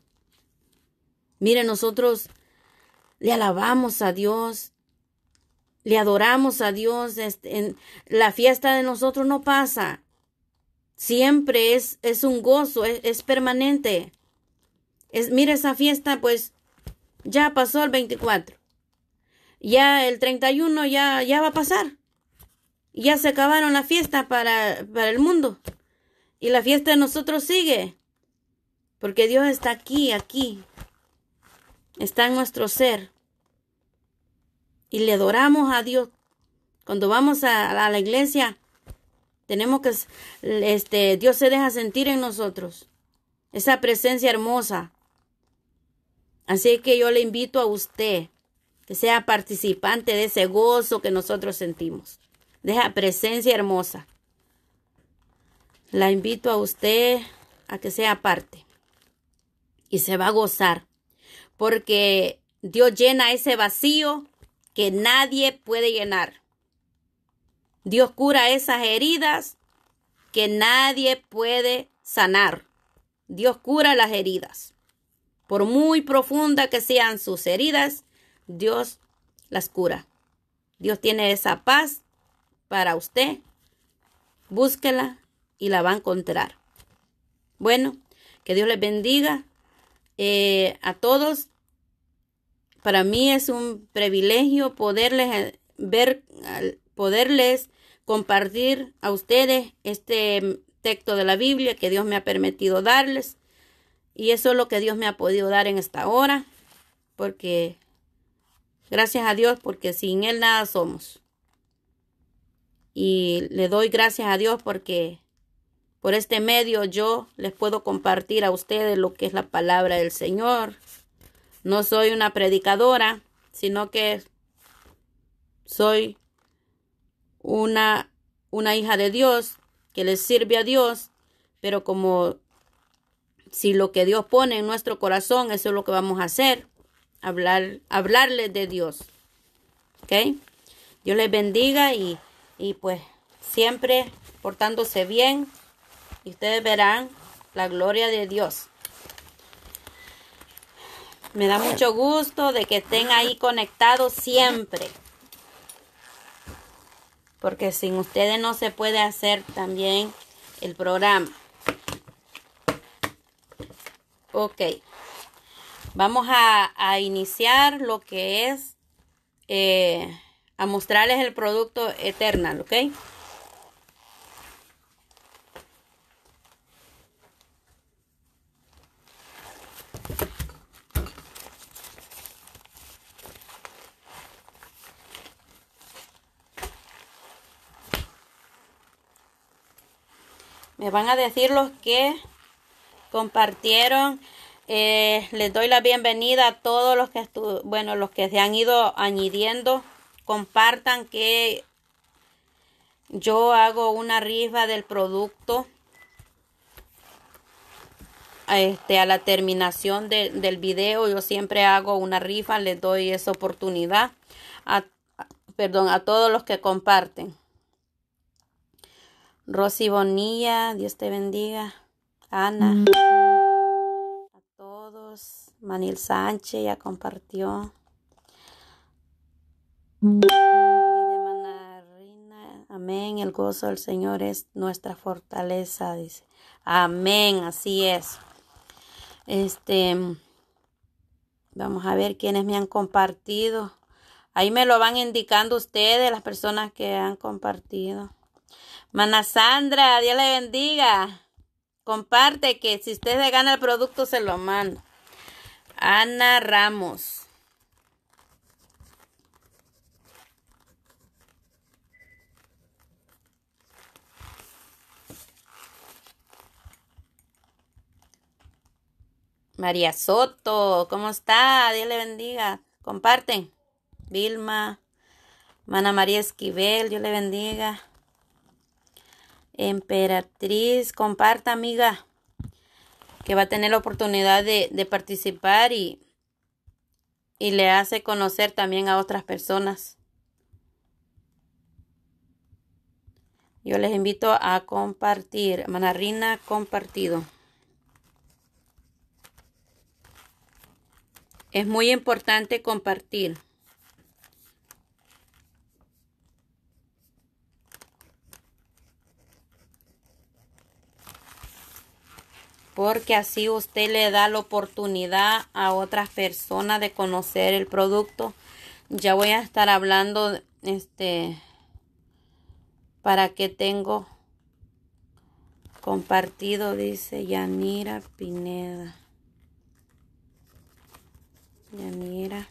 S1: Mire, nosotros le alabamos a Dios, le adoramos a Dios, este, en, la fiesta de nosotros no pasa, siempre es, es un gozo, es, es permanente. Es, mire esa fiesta, pues ya pasó el 24. Ya el 31 ya, ya va a pasar. Ya se acabaron las fiestas para, para el mundo. Y la fiesta de nosotros sigue. Porque Dios está aquí, aquí. Está en nuestro ser. Y le adoramos a Dios. Cuando vamos a, a la iglesia, tenemos que, este, Dios se deja sentir en nosotros. Esa presencia hermosa. Así que yo le invito a usted que sea participante de ese gozo que nosotros sentimos, de esa presencia hermosa. La invito a usted a que sea parte y se va a gozar, porque Dios llena ese vacío que nadie puede llenar. Dios cura esas heridas que nadie puede sanar. Dios cura las heridas. Por muy profunda que sean sus heridas, Dios las cura. Dios tiene esa paz para usted. Búsquela y la va a encontrar. Bueno, que Dios les bendiga eh, a todos. Para mí es un privilegio poderles eh, ver, poderles compartir a ustedes este texto de la Biblia que Dios me ha permitido darles. Y eso es lo que Dios me ha podido dar en esta hora, porque gracias a Dios, porque sin Él nada somos. Y le doy gracias a Dios porque por este medio yo les puedo compartir a ustedes lo que es la palabra del Señor. No soy una predicadora, sino que soy una, una hija de Dios que les sirve a Dios, pero como si lo que Dios pone en nuestro corazón, eso es lo que vamos a hacer, hablar, hablarles de Dios. ¿Ok? Dios les bendiga y, y pues siempre portándose bien y ustedes verán la gloria de Dios. Me da mucho gusto de que estén ahí conectados siempre. Porque sin ustedes no se puede hacer también el programa. Ok. Vamos a, iniciar lo que es eh, a mostrarles el producto Eternal, ¿ok? Me van a decir los que compartieron. Eh, les doy la bienvenida a todos los que bueno, los que se han ido añadiendo. Compartan que yo hago una rifa del producto este, a la terminación del video. Yo siempre hago una rifa, les doy esa oportunidad. A, perdón, a todos los que comparten. Rosy Bonilla, Dios te bendiga. Ana, mm. a todos. Manil Sánchez ya compartió. Mm. Amén. El gozo del Señor es nuestra fortaleza, dice. Amén. Así es. Este. Vamos a ver quiénes me han compartido. Ahí me lo van indicando ustedes, las personas que han compartido. Mana Sandra, Dios le bendiga comparte que si usted le gana el producto se lo mando. Ana Ramos. María Soto, ¿cómo está? Dios le bendiga. Comparten. Vilma, Mana María Esquivel, Dios le bendiga. Emperatriz, comparta, amiga, que va a tener la oportunidad de, participar y, y le hace conocer también a otras personas. Yo les invito a compartir. Manarina, compartido. Es muy importante compartir. porque así usted le da la oportunidad a otras personas de conocer el producto. Ya voy a estar hablando este para que tengo compartido dice Yanira Pineda. Yanira.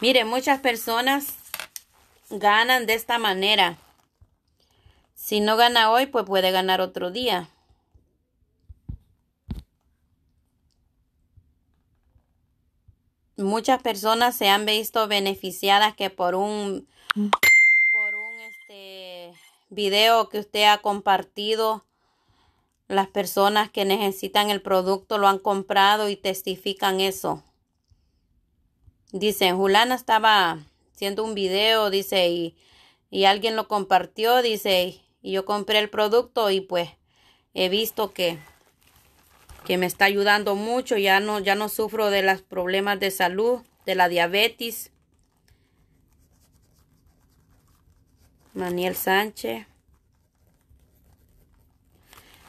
S1: Mire, muchas personas ganan de esta manera. Si no gana hoy, pues puede ganar otro día. Muchas personas se han visto beneficiadas que por un este, video que usted ha compartido las personas que necesitan el producto lo han comprado y testifican eso. Dicen, Julana estaba haciendo un video, dice, y, y alguien lo compartió, dice, y yo compré el producto y pues he visto que que me está ayudando mucho, ya no ya no sufro de los problemas de salud, de la diabetes. Maniel Sánchez.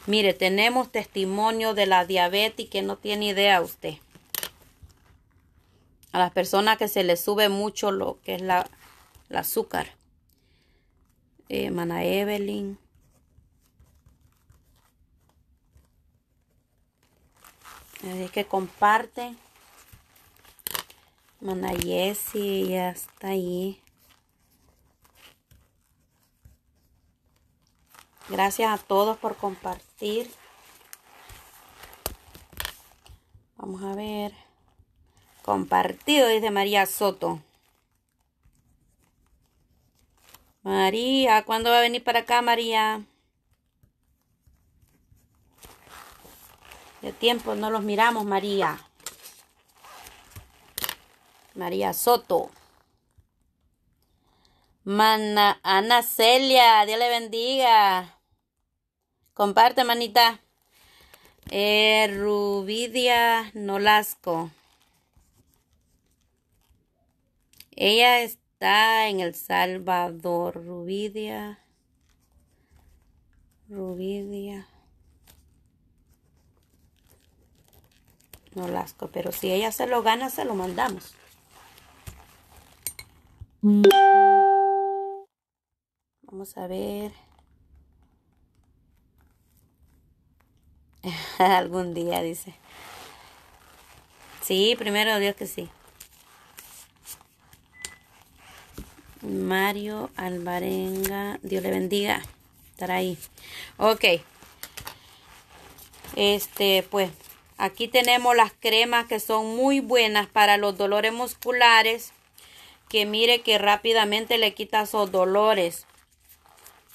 S1: Mire, tenemos testimonio de la diabetes que no tiene idea usted. A las personas que se les sube mucho lo que es la, el azúcar. Eh, mana Evelyn. Así que comparten. mana Jessie ya está ahí. Gracias a todos por compartir. Vamos a ver. Compartido, dice María Soto. María, ¿cuándo va a venir para acá, María? De tiempo no los miramos, María. María Soto. Ana Celia, Dios le bendiga. Comparte, manita. Eh, Rubidia Nolasco. Ella es está en El Salvador, Rubidia. Rubidia. No lasco, pero si ella se lo gana, se lo mandamos. Vamos a ver. Algún día, dice. Sí, primero Dios que sí. Mario Alvarenga. Dios le bendiga. Estará ahí. Ok. Este, pues, aquí tenemos las cremas que son muy buenas para los dolores musculares. Que mire que rápidamente le quita esos dolores.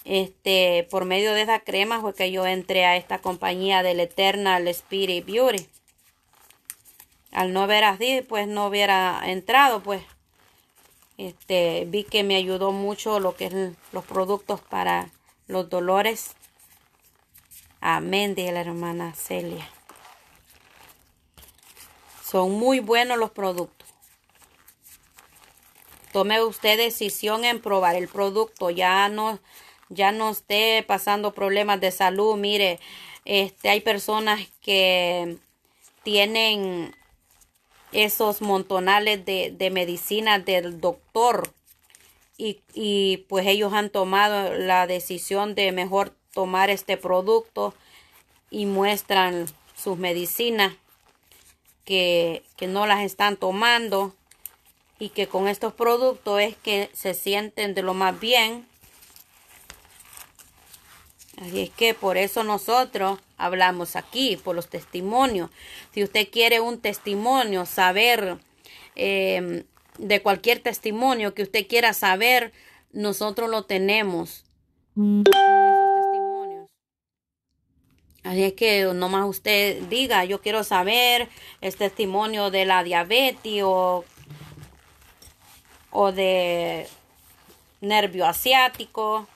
S1: Este, por medio de esa crema fue que yo entré a esta compañía del Eternal Spirit Beauty. Al no ver así, pues no hubiera entrado, pues este, vi que me ayudó mucho lo que es los productos para los dolores. Amén, de la hermana Celia. Son muy buenos los productos. Tome usted decisión en probar el producto. Ya no, ya no esté pasando problemas de salud. Mire, este, hay personas que tienen esos montonales de, medicina del doctor y, pues ellos han tomado la decisión de mejor tomar este producto y muestran sus medicinas que, que no las están tomando y que con estos productos es que se sienten de lo más bien Así es que por eso nosotros hablamos aquí, por los testimonios. Si usted quiere un testimonio, saber em, de cualquier testimonio que usted quiera saber, nosotros lo tenemos. Así es que nomás usted diga, yo quiero saber el testimonio de la diabetes o de nervio asiático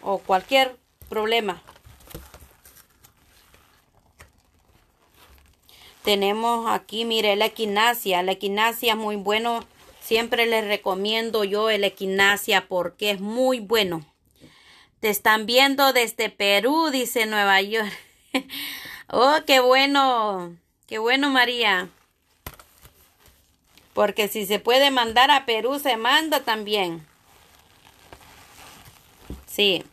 S1: o cualquier problema. Tenemos aquí, mire, la equinacia. La equinacia es muy bueno. Siempre les recomiendo yo el equinacia porque es muy bueno. Te están viendo desde Perú, dice Nueva York. oh, qué bueno. Qué bueno, María. Porque si se puede mandar a Perú, se manda también. Sí.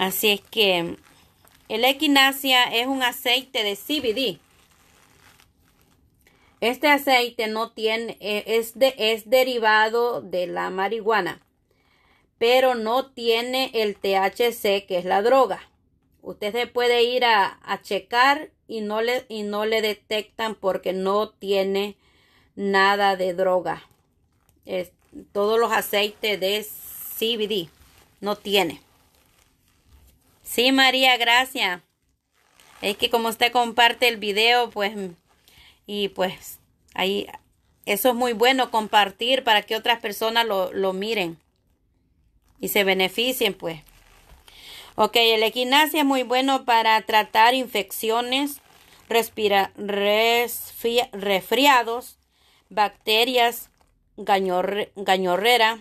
S1: Así es que el equinacia es un aceite de CBD. Este aceite no tiene, e, es, es derivado de la marihuana, pero no tiene el THC, que es la droga. Usted se puede ir a, a checar y no, le, y no le detectan porque no tiene nada de droga. todos los aceites de CBD no tienen. Sí, María, gracias. Es que como usted comparte el video, pues, y pues, ahí, eso es muy bueno compartir para que otras personas lo, miren y se beneficien, pues. Ok, el equinacia es muy bueno para tratar infecciones, respira, resfriados, bacterias, gañorrera,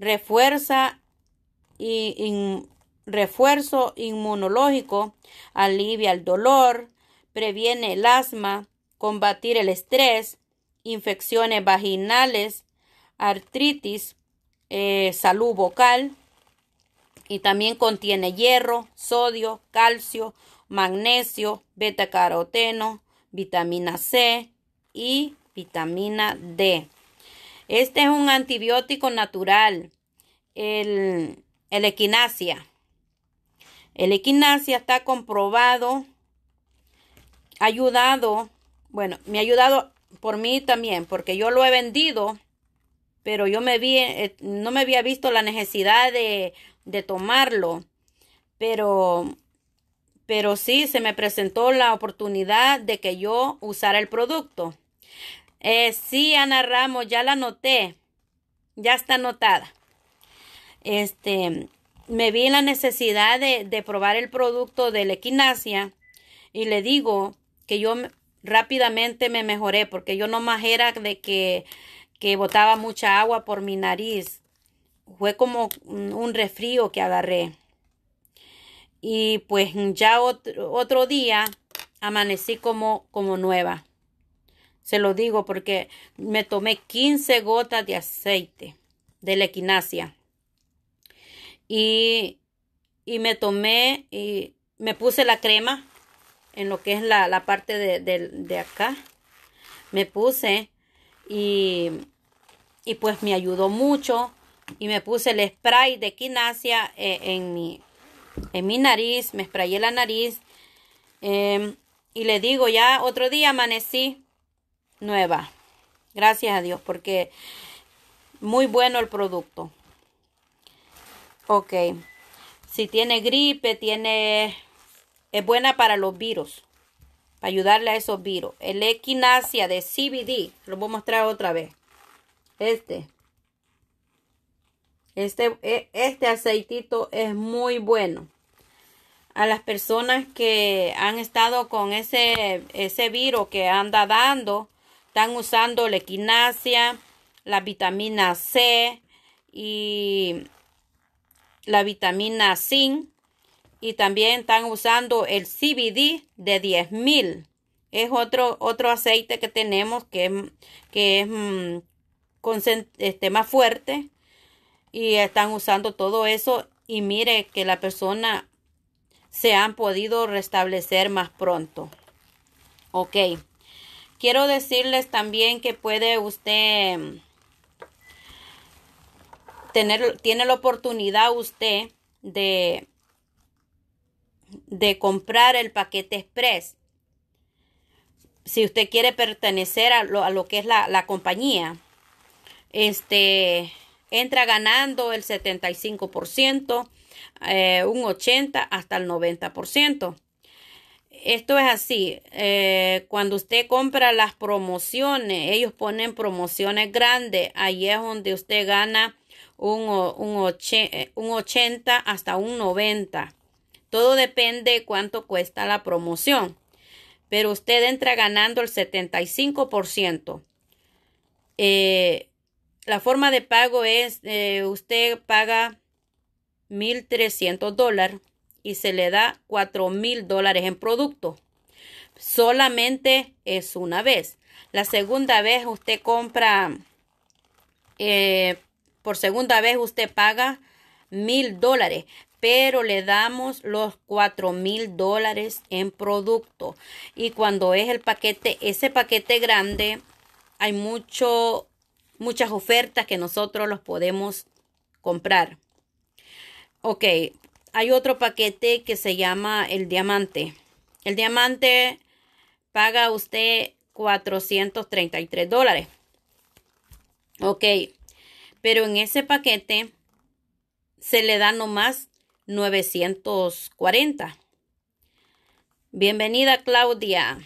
S1: refuerza y, refuerzo inmunológico, alivia el dolor, previene el asma, combatir el estrés, infecciones vaginales, artritis, eh, salud vocal y también contiene hierro, sodio, calcio, magnesio, beta caroteno, vitamina C y vitamina D. Este es un antibiótico natural, el, el equinacia. El equinacia está comprobado, ayudado, bueno, me ha ayudado por mí también, porque yo lo he vendido, pero yo me vi, eh, no me había visto la necesidad de, tomarlo, pero pero sí se me presentó la oportunidad de que yo usara el producto. Eh, sí, Ana Ramos, ya la noté, ya está anotada. Este, me vi la necesidad de, probar el producto de la equinacia y le digo que yo rápidamente me mejoré porque yo nomás era de que, que botaba mucha agua por mi nariz. Fue como un resfrío que agarré. Y pues ya otro, día amanecí como, como nueva. Se lo digo porque me tomé 15 gotas de aceite de la equinacia y, y me tomé y me puse la crema en lo que es la, la parte de, acá. Me puse y, y pues me ayudó mucho y me puse el spray de quinasia eh, en, mi, en mi nariz, me sprayé la nariz em, y le digo ya otro día amanecí nueva. Gracias a Dios porque muy bueno el producto. Ok. Si tiene gripe, tiene... Es buena para los virus. Para ayudarle a esos virus. El equinacia de CBD. Lo voy a mostrar otra vez. Este. Este, e, este aceitito es muy bueno. A las personas que han estado con ese, ese virus que anda dando, están usando la equinacia, la vitamina C y la vitamina sin y también están usando el CBD de 10.000. Es otro, otro aceite que tenemos que, que es mm, este, más fuerte y están usando todo eso y mire que la persona se han podido restablecer más pronto. Ok. Quiero decirles también que puede usted tiene la oportunidad usted de, de comprar el paquete express. Si usted quiere pertenecer a lo, que es la, compañía, este, entra ganando el 75%, eh, un 80% hasta el 90%. Esto es así, eh, cuando usted compra las promociones, ellos ponen promociones grandes, ahí es donde usted gana un, un, 80 eh, hasta un 90. Todo depende cuánto cuesta la promoción. Pero usted entra ganando el 75%. Eh, la forma de pago es, eh, usted paga 1.300 dólares y se le da 4.000 dólares en producto. Solamente es una vez. La segunda vez usted compra eh, por segunda vez usted paga mil dólares, pero le damos los cuatro mil dólares en producto. Y cuando es el paquete, ese paquete grande, hay mucho, muchas ofertas que nosotros los podemos comprar. Ok, hay otro paquete que se llama el diamante. El diamante paga usted 433 dólares. Ok, pero en ese paquete se le da nomás 940. Bienvenida Claudia.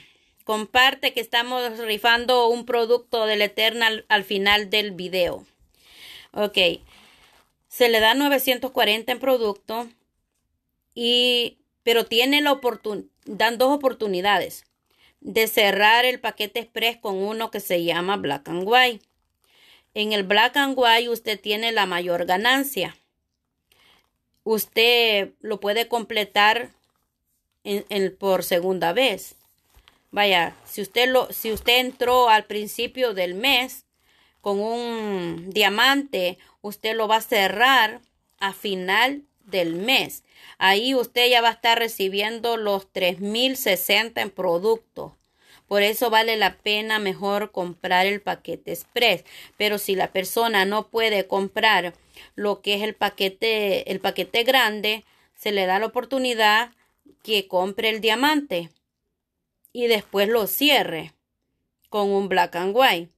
S1: Comparte que estamos rifando un producto del Eternal al final del video. Ok. Se le da 940 en producto y pero tiene la oportunidad. dan dos oportunidades de cerrar el paquete express con uno que se llama Black and White. En el black and white usted tiene la mayor ganancia. Usted lo puede completar en, por segunda vez. Vaya, si usted, lo, si usted entró al principio del mes con un diamante, usted lo va a cerrar a final del mes. Ahí usted ya va a estar recibiendo los 3060 en productos. Por eso vale la pena mejor comprar el paquete express. Pero si la persona no puede comprar lo que es el paquete, el paquete grande, se le da la oportunidad que compre el diamante y después lo cierre con un black and white.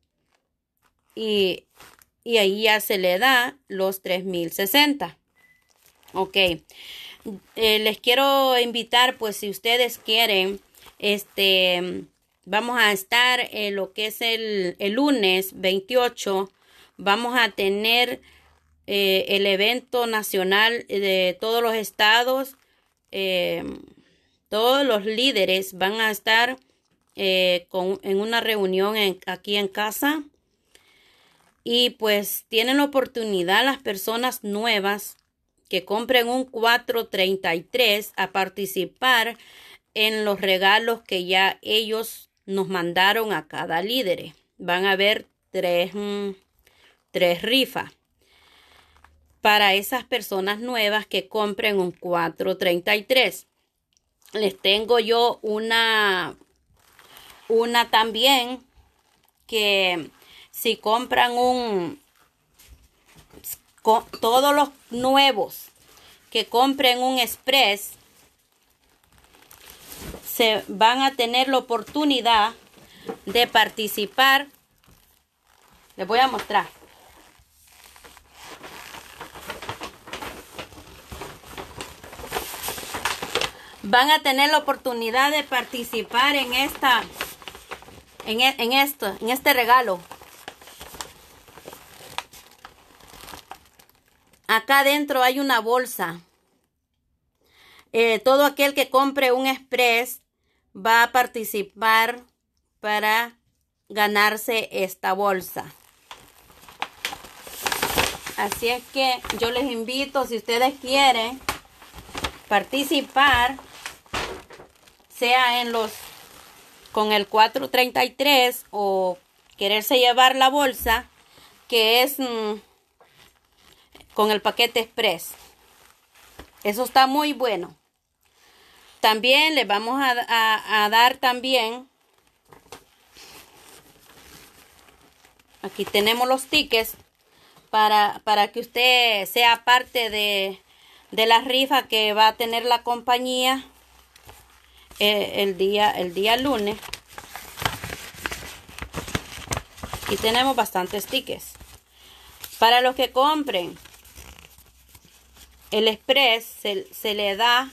S1: Y, ahí ya se le da los 3060. Ok. Eh, les quiero invitar, pues si ustedes quieren, este, Vamos a estar en eh, lo que es el, lunes 28. Vamos a tener eh, el evento nacional de todos los estados. Em, todos los líderes van a estar eh, en una reunión aquí en casa. Y pues tienen la oportunidad las personas nuevas que compren un 433 a participar en los regalos que ya ellos nos mandaron a cada líder. Van a haber tres, mm, tres rifas para esas personas nuevas que compren un 433. Les tengo yo una, una también que si compran un, todos los nuevos que compren un express van a tener la oportunidad de participar. Les voy a mostrar. Van a tener la oportunidad de participar en esta en, e, esto, en este regalo. Acá adentro hay una bolsa. Eh, todo aquel que compre un express va a participar para ganarse esta bolsa. Así es que yo les invito, si ustedes quieren participar, sea en los con el 433 o quererse llevar la bolsa que es mm, con el paquete express. Eso está muy bueno. También les vamos a, dar también. Aquí tenemos los tickets para, que usted sea parte de, la rifa que va a tener la compañía eh, el, día, el día lunes. y tenemos bastantes tickets. Para los que compren el express se, se le da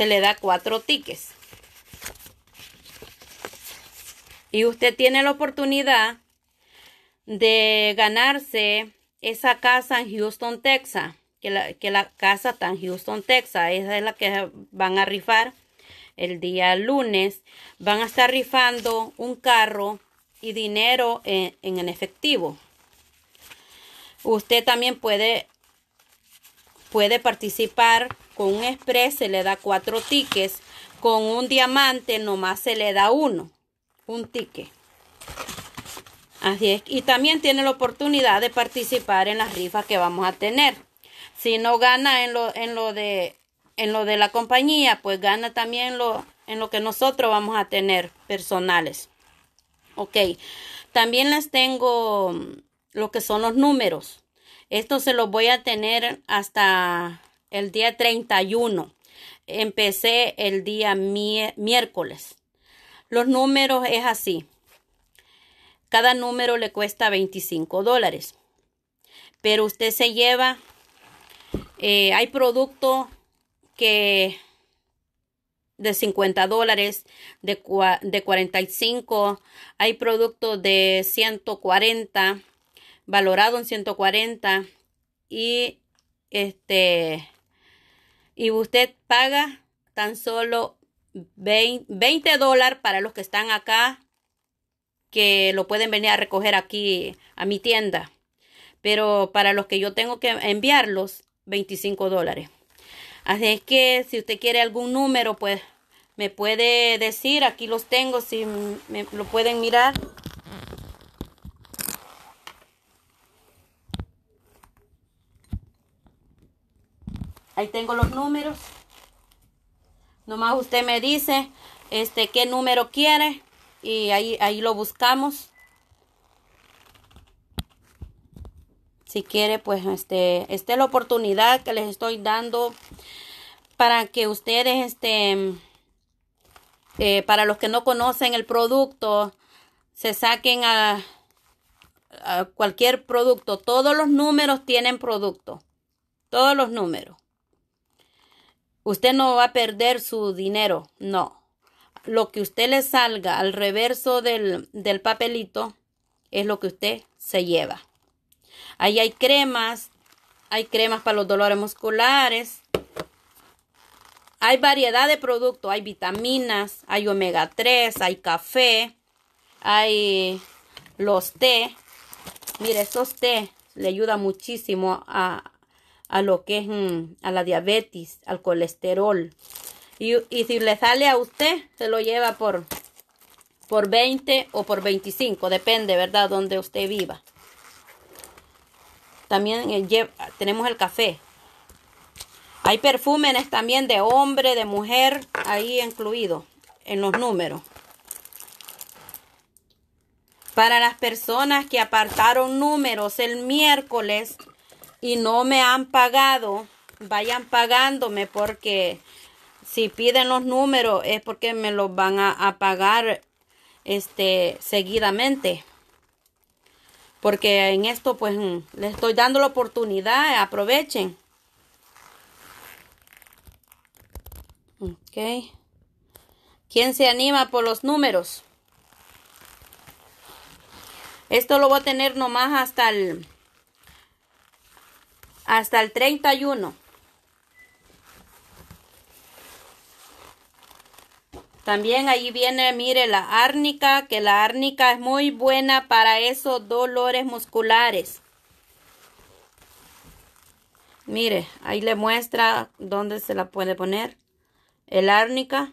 S1: se le da cuatro tickets. Y usted tiene la oportunidad de ganarse esa casa en Houston, Texas. Que la, casa tan en Houston, Texas. Esa es la que van a rifar el día lunes. Van a estar rifando un carro y dinero en, en efectivo. Usted también puede, puede participar con un express se le da cuatro tickets, con un diamante nomás se le da uno, un ticket. Así es, y también tiene la oportunidad de participar en las rifas que vamos a tener. Si no gana en lo, en lo, de, en lo de la compañía, pues gana también lo, en lo que nosotros vamos a tener personales. Ok, también les tengo mm, lo que son los números. Esto se los voy a tener hasta el día 31. Empecé el día miércoles. Los números es así. Cada número le cuesta 25 dólares. Pero usted se lleva, eh, hay producto que de 50 dólares, de, de 45, hay producto de 140, valorado en 140 y este y usted paga tan solo 20 dólares para los que están acá, que lo pueden venir a recoger aquí a mi tienda. Pero para los que yo tengo que enviarlos, 25 dólares. Así es que si usted quiere algún número, pues me puede decir. Aquí los tengo, si me lo pueden mirar. Ahí tengo los números. Nomás usted me dice este qué número quiere y ahí, ahí lo buscamos. Si quiere, pues este, esta es la oportunidad que les estoy dando para que ustedes, este, eh, para los que no conocen el producto, se saquen a cualquier producto. Todos los números tienen producto. Todos los números. Usted no va a perder su dinero, no. Lo que usted le salga al reverso del, del papelito es lo que usted se lleva. Ahí hay cremas, hay cremas para los dolores musculares. Hay variedad de productos, hay vitaminas, hay omega 3, hay café, hay los té. Mire, estos té le ayuda muchísimo a, a lo que es mm, a la diabetes, al colesterol. Y, si le sale a usted, se lo lleva por, por 20 o por 25, depende, ¿verdad?, donde usted viva. También eh, tenemos el café. Hay perfúmenes también de hombre, de mujer, ahí incluido en los números. Para las personas que apartaron números el miércoles, y no me han pagado, vayan pagándome porque si piden los números es porque me los van a, pagar este seguidamente. Porque en esto pues mm, les estoy dando la oportunidad, aprovechen. Ok. ¿Quién se anima por los números? Esto lo voy a tener nomás hasta el hasta el 31. También ahí viene, mire, la árnica, que la árnica es muy buena para esos dolores musculares. Mire, ahí le muestra dónde se la puede poner. El árnica.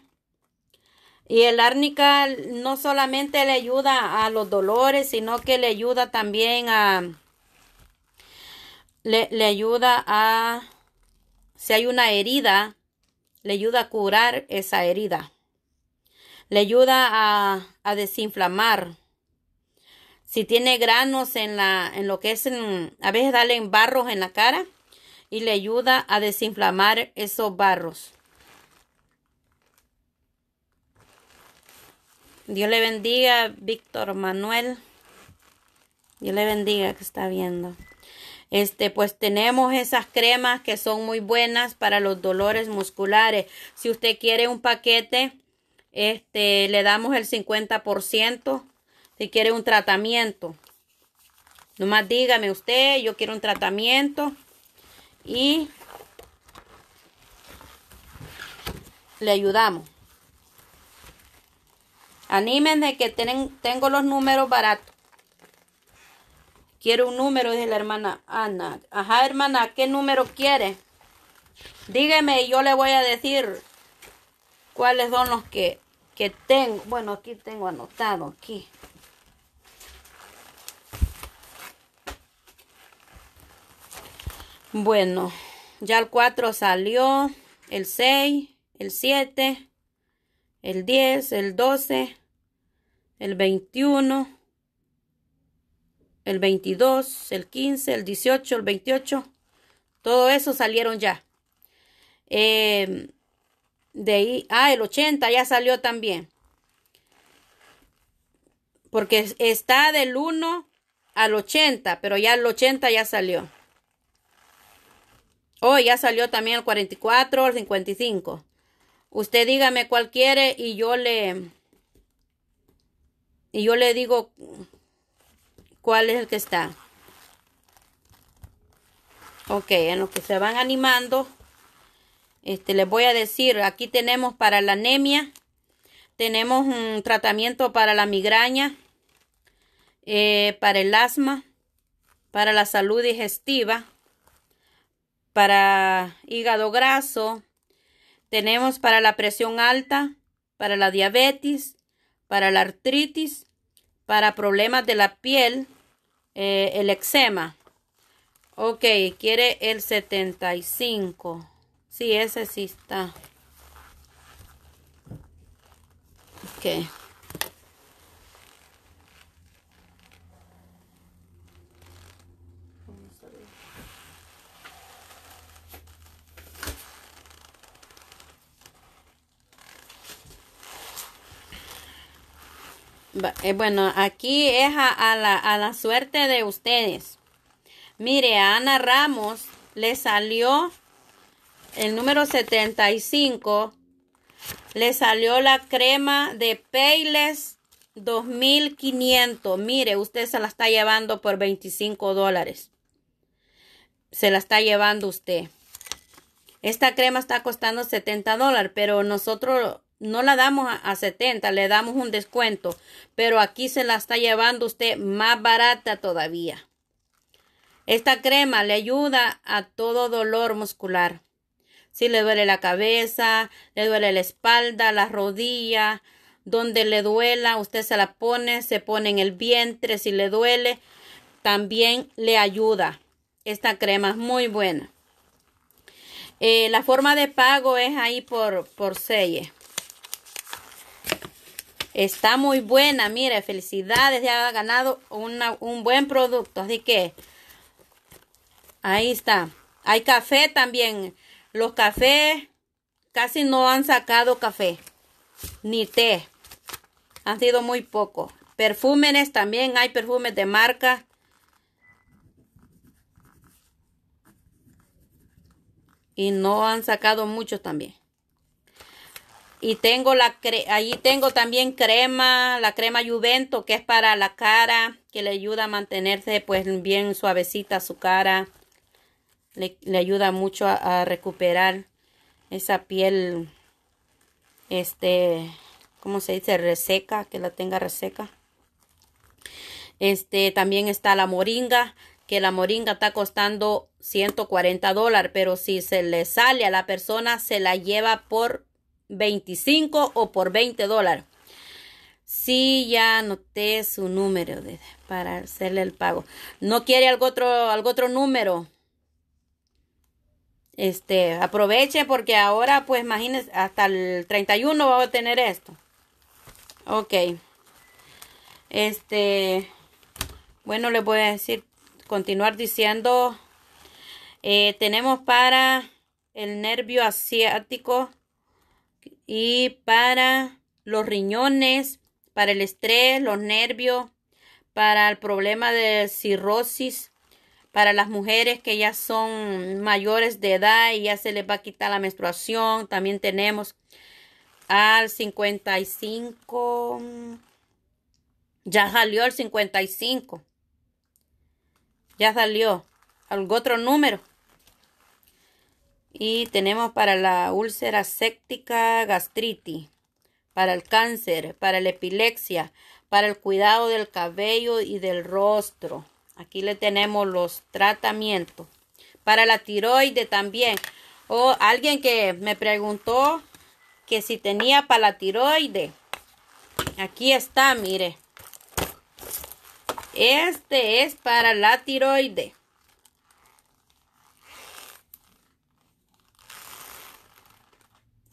S1: Y el árnica no solamente le ayuda a los dolores, sino que le ayuda también a, le, ayuda a, si hay una herida, le ayuda a curar esa herida. Le ayuda a, desinflamar. Si tiene granos en, la, en lo que es, en, a veces dale barros en la cara y le ayuda a desinflamar esos barros. Dios le bendiga, Víctor Manuel. Dios le bendiga que está viendo. Este, pues tenemos esas cremas que son muy buenas para los dolores musculares. Si usted quiere un paquete, este, le damos el 50%. Si quiere un tratamiento, nomás dígame usted, yo quiero un tratamiento y le ayudamos. Anímense que tengo los números baratos. Quiero un número, dice la hermana Ana. Ajá, hermana, ¿qué número quiere? Dígame y yo le voy a decir cuáles son los que, tengo. Bueno, aquí tengo anotado, aquí. Bueno, ya el 4 salió, el 6, el 7, el 10, el 12, el 21, el 22, el 15, el 18, el 28, todo eso salieron ya. Em, de ahí, ah, el 80 ya salió también. Porque está del 1 al 80, pero ya el 80 ya salió. Oh, ya salió también el 44, el 55. Usted dígame cuál quiere y yo le y yo le digo cuál es el que está. Ok, en lo que se van animando, este, les voy a decir, aquí tenemos para la anemia, tenemos un tratamiento para la migraña, eh, para el asma, para la salud digestiva, para hígado graso, tenemos para la presión alta, para la diabetes, para la artritis, para problemas de la piel, eh, el eczema. Ok, quiere el 75. Sí, ese sí está. Ok. Eh, bueno, aquí es a, la, suerte de ustedes. Mire, a Ana Ramos le salió el número 75. Le salió la crema de Payless 2500. Mire, usted se la está llevando por 25 dólares. Se la está llevando usted. Esta crema está costando 70 dólares, pero nosotros no la damos a, 70, le damos un descuento, pero aquí se la está llevando usted más barata todavía. Esta crema le ayuda a todo dolor muscular. Si le duele la cabeza, le duele la espalda, la rodilla, donde le duela, usted se la pone, se pone en el vientre, si le duele, también le ayuda. Esta crema es muy buena. Eh, la forma de pago es ahí por, por selle. Está muy buena, mire, felicidades, ya ha ganado un buen producto. Así que ahí está. Hay café también. Los cafés casi no han sacado café ni té. Han sido muy pocos. Perfúmenes también hay perfumes de marca. Y no han sacado muchos también. Y tengo la crema. allí tengo también crema, la crema Juvento que es para la cara, que le ayuda a mantenerse pues bien suavecita su cara. Le, ayuda mucho a, recuperar esa piel este, ¿cómo se dice? reseca, que la tenga reseca. Este, también está la moringa, que la moringa está costando 140 dólares, pero si se le sale a la persona, se la lleva por 25 o por 20 dólares. Sí, ya anoté su número para hacerle el pago. ¿No quiere algún otro, otro número? Este, aproveche porque ahora, pues imagínese, hasta el 31 va a tener esto. Ok. Este, bueno, les voy a decir, continuar diciendo, eh, tenemos para el nervio asiático y para los riñones, para el estrés, los nervios, para el problema de cirrosis, para las mujeres que ya son mayores de edad y ya se les va a quitar la menstruación. También tenemos al 55. Ya salió el 55. Ya salió. ¿Algún otro número? Y tenemos para la úlcera séptica, gastritis, para el cáncer, para la epilepsia, para el cuidado del cabello y del rostro. Aquí le tenemos los tratamientos. Para la tiroide también. O alguien que me preguntó que si tenía para la tiroide Aquí está, mire. Este es para la tiroide.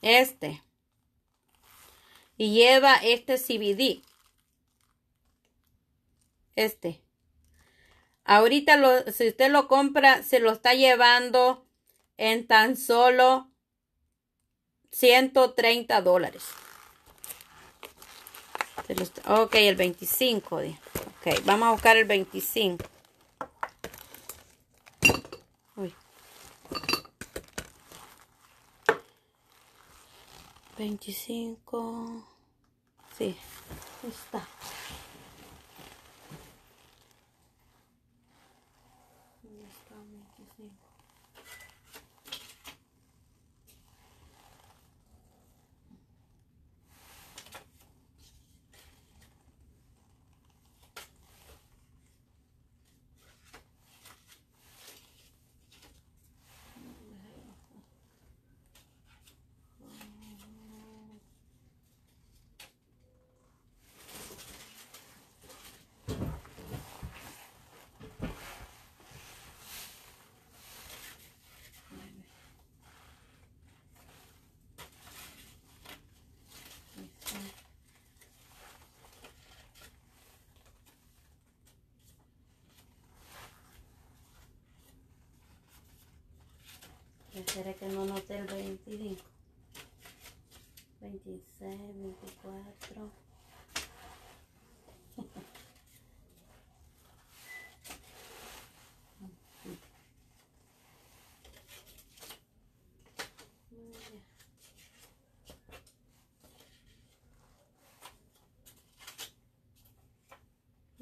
S1: Este. Y lleva este CBD. Este. Ahorita si usted lo compra, se lo está llevando en tan solo 130 dólares. Ok, el 25. Ok, vamos a buscar el 25. 25. Sí, está.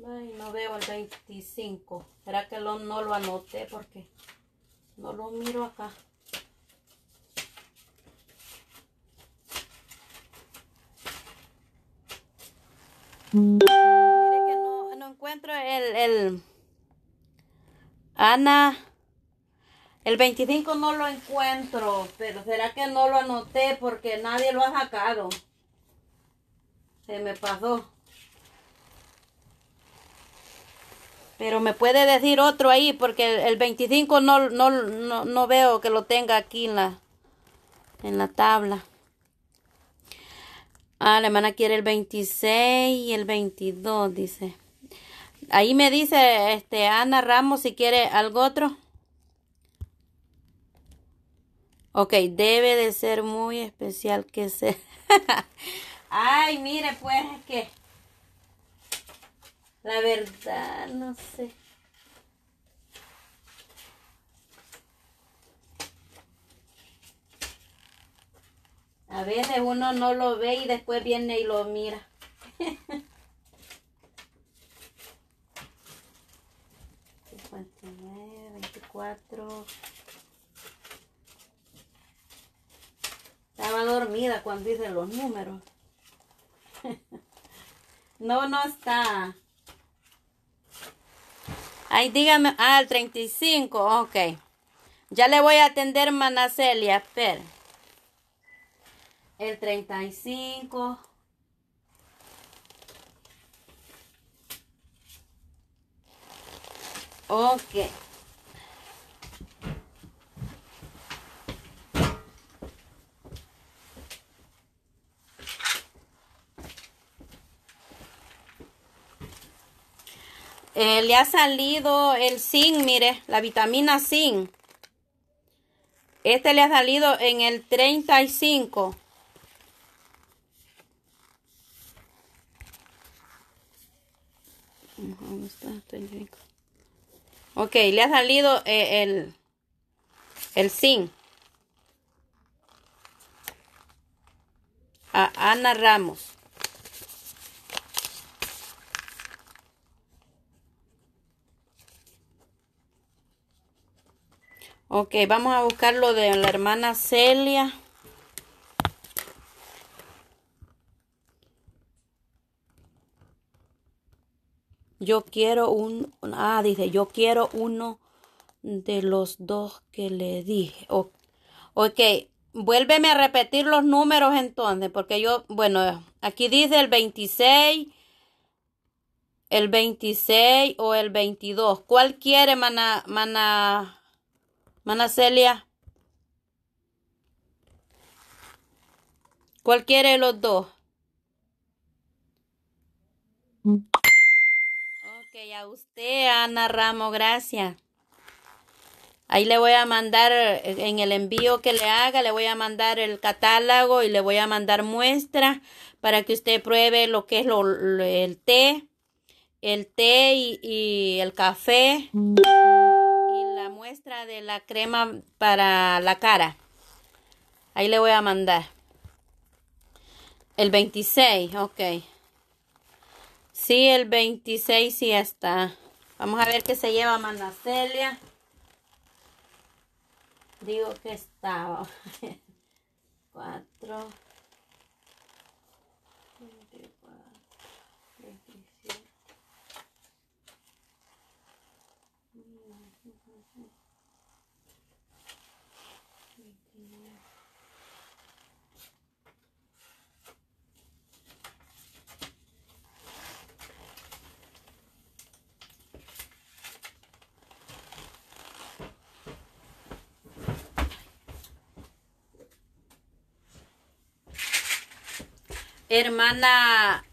S1: Ay, no veo el 25. ¿Será que no lo anoté? Porque no lo miro acá. Mire que no, encuentro el, el... Ana... El 25 no lo encuentro, pero será que no lo anoté porque nadie lo ha sacado. Se me pasó. Pero me puede decir otro ahí, porque el 25 no, veo que lo tenga aquí en la, en la tabla. Ah, la hermana quiere el 26 y el 22, dice. Ahí me dice este, Ana Ramos si quiere algo otro. Ok, debe de ser muy especial que sea. Ay, mire, pues es que la verdad, no sé. A veces uno no lo ve y después viene y lo mira. 24. Estaba dormida cuando hice los números. no, no está. Ay, dígame. Ah, el 35. Ok. Ya le voy a atender, Manacelia. Espera. El 35. Ok. Eh, le ha salido el zinc, mire, la vitamina zinc. Este le ha salido en el 35. Ok, le ha salido eh, el, el zinc. A Ana Ramos. Ok, vamos a buscar lo de la hermana Celia. Yo quiero un... Ah, dice, yo quiero uno de los dos que le dije. Ok, vuélveme a repetir los números entonces, porque yo, bueno, aquí dice el 26, el 26 o el 22. ¿Cuál quiere, mana, mana? Mana Celia. Cualquiera de los dos. Ok, a usted, Ana Ramo, gracias. Ahí le voy a mandar, eh, en el envío que le haga, le voy a mandar el catálogo y le voy a mandar muestra para que usted pruebe lo que es el té, el té y, y el café muestra de la crema para la cara. Ahí le voy a mandar. El 26, ok. si el 26 sí está. Vamos a ver qué se lleva Manacelia. Digo que estaba. Cuatro. hermana,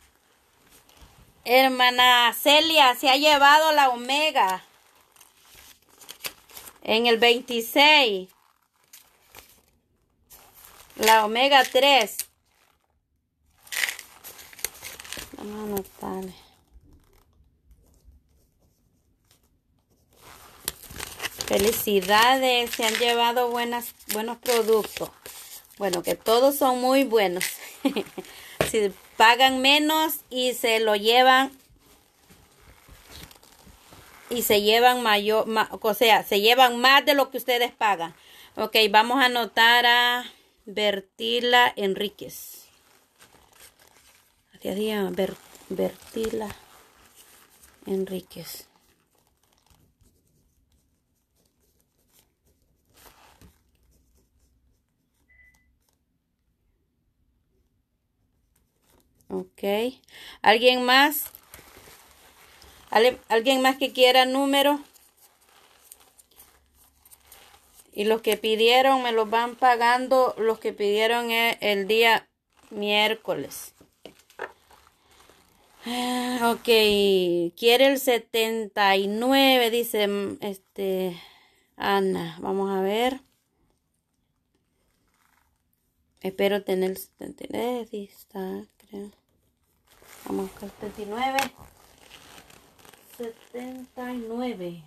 S1: hermana Celia se ha llevado la omega en el 26. La omega 3. Felicidades, se han llevado buenas, buenos productos. Bueno, que todos son muy buenos. si pagan menos y se lo llevan y se llevan mayor, o sea, se llevan más de lo que ustedes pagan. Ok, vamos a anotar a Bertila Enríquez. Adiós, Bertila Enríquez. Ok. ¿Alguien más? ¿Alguien más que quiera número? Y los que pidieron me los van pagando los que pidieron e-, el día miércoles. Ah, ok, quiere el 79, dice mm, este Ana. Vamos a ver. Espero tener el 79, está, creo. Vamos a buscar 79. 79.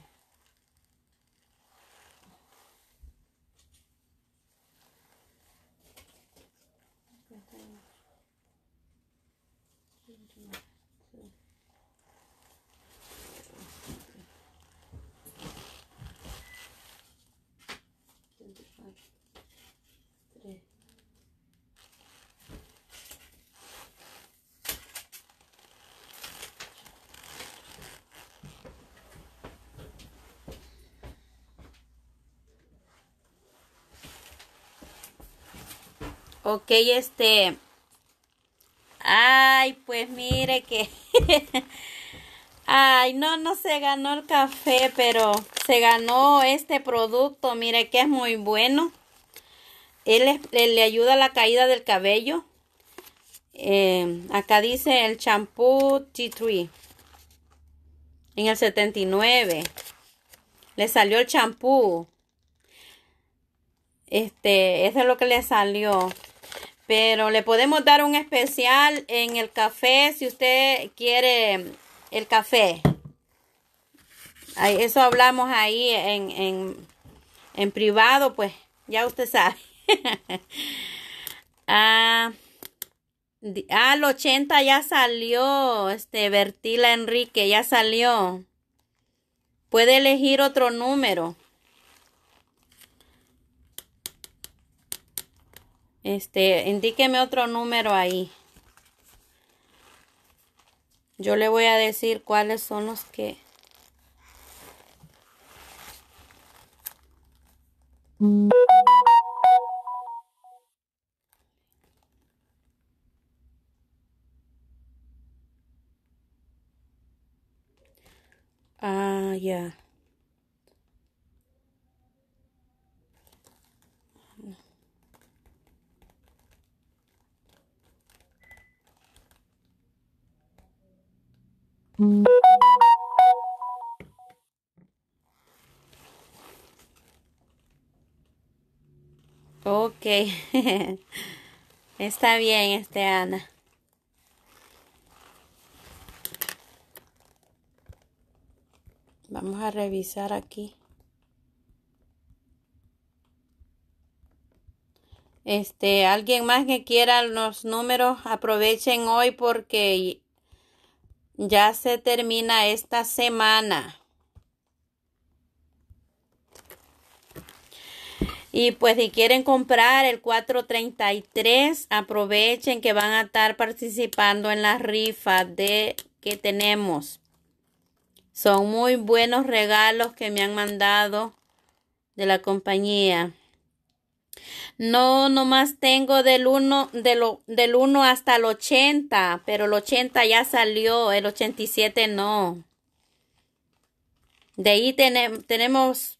S1: Ok, este. Ay, pues mire que. Ay, no, no se ganó el café, pero se ganó este producto. Mire que es muy bueno. Él eh, le, ayuda a la caída del cabello. Eh, acá dice el champú T3. En el 79. Le salió el champú. Este, eso es lo que le salió. Pero le podemos dar un especial en el café si usted quiere el café. Eso hablamos ahí en, en, en privado, pues ya usted sabe. Ah, ah, al 80 ya salió, este, Bertila Enrique, ya salió. Puede elegir otro número. Este, indíqueme otro número ahí. Yo le voy a decir cuáles son los que... Ah, ya. Está bien, este Ana. Vamos a revisar aquí. Este, alguien más que quiera los números, aprovechen hoy porque ya se termina esta semana. Y pues si quieren comprar el 433, aprovechen que van a estar participando en la rifa de que tenemos. Son muy buenos regalos que me han mandado de la compañía. No, nomás tengo del 1 hasta el 80, pero el 80 ya salió, el 87 no. De ahí tenemos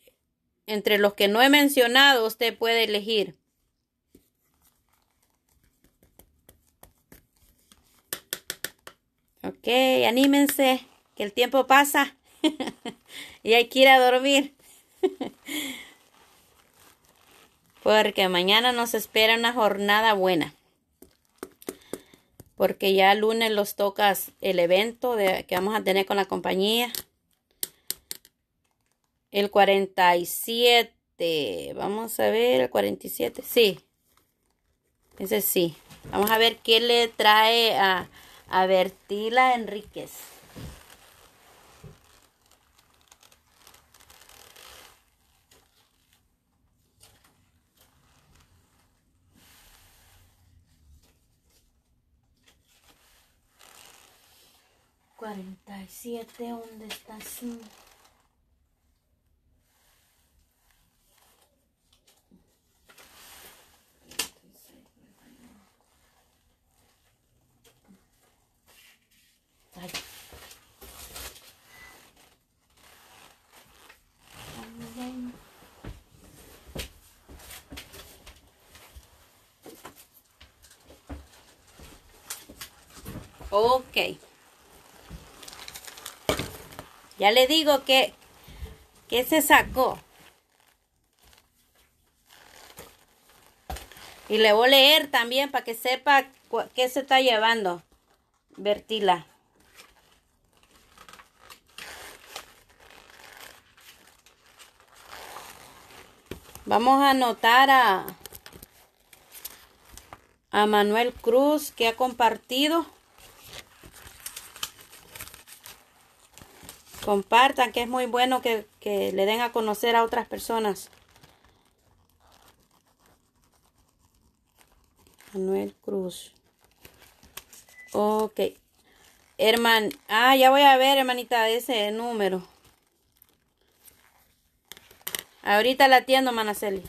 S1: Entre los que no he mencionado, usted puede elegir. Ok, anímense, que el tiempo pasa y hay que ir a dormir. Porque mañana nos espera una jornada buena. Porque ya el lunes los tocas el evento de, que vamos a tener con la compañía. El 47. Vamos a ver, el 47. Sí. Ese sí. Vamos a ver qué le trae a, a Bertila Enríquez. Cuarenta y siete, ¿dónde está Okay, Ok. Ya le digo que, que se sacó. Y le voy a leer también para que sepa qué se está llevando. vertila Vamos a anotar a, a Manuel Cruz que ha compartido. Compartan, que es muy bueno que, le den a conocer a otras personas. Manuel Cruz. Ok. Herman, ah, ya voy a ver, hermanita, ese número. Ahorita la atiendo, Manaceli.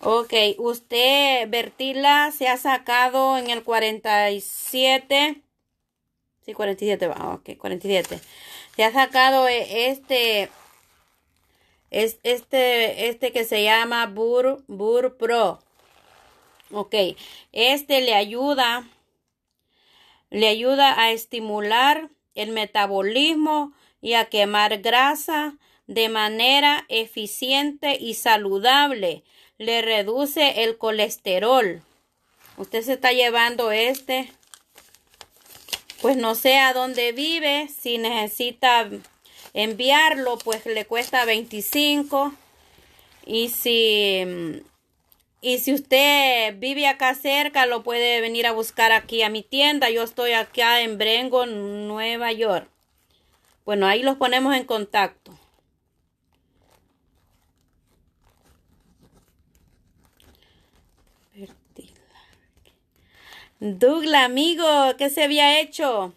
S1: Ok, usted, Vertila, se ha sacado en el 47. Sí, 47 va, ok, 47. Se ha sacado eh, este, este, este que se llama Bur, Bur Pro. Ok, este le ayuda, le ayuda a estimular el metabolismo y a quemar grasa de manera eficiente y saludable. Le reduce el colesterol. Usted se está llevando este. Pues no sé a dónde vive. Si necesita enviarlo, pues le cuesta 25. Y si mm, y si usted vive acá cerca, lo puede venir a buscar aquí a mi tienda. Yo estoy acá en Brengo, Nueva York. Bueno, ahí los ponemos en contacto. Douglas, amigo, ¿qué se había hecho?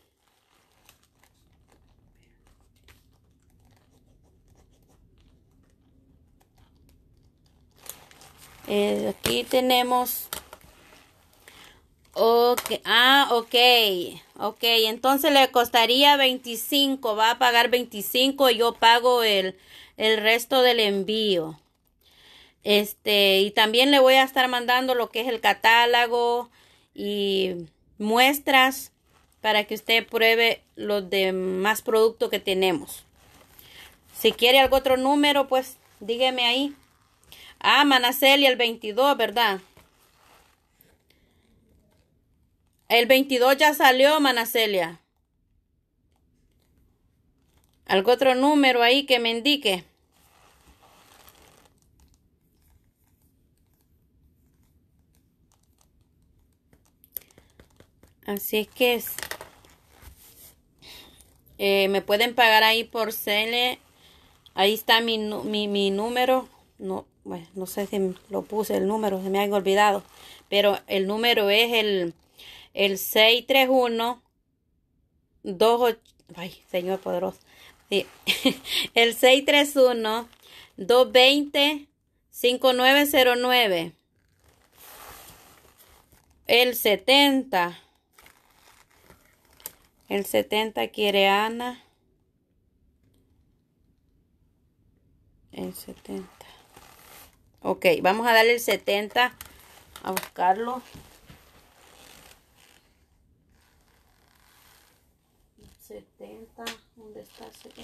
S1: Eh, aquí tenemos. Ah, ok. Ok, entonces le costaría 25. Va a pagar 25 y yo pago el, el resto del envío. Este, y también le voy a estar mandando lo que es el catálogo y muestras para que usted pruebe los demás productos que tenemos. Si quiere algún otro número, pues dígame ahí. Ah, Manacelia, el 22, ¿verdad? El 22 ya salió Manacelia. Algo otro número ahí que me indique? Así es que es. Eh, me pueden pagar ahí por Cele. Ahí está mi, mi, mi número no, sé si lo puse el número, se me han olvidado, pero el número es el, el 631 28, ay, señor poderoso, sí, el 631 220 5909, el 70, el 70 quiere Ana, el 70. Ok, vamos a darle el 70 a buscarlo. 70, ¿dónde está 70?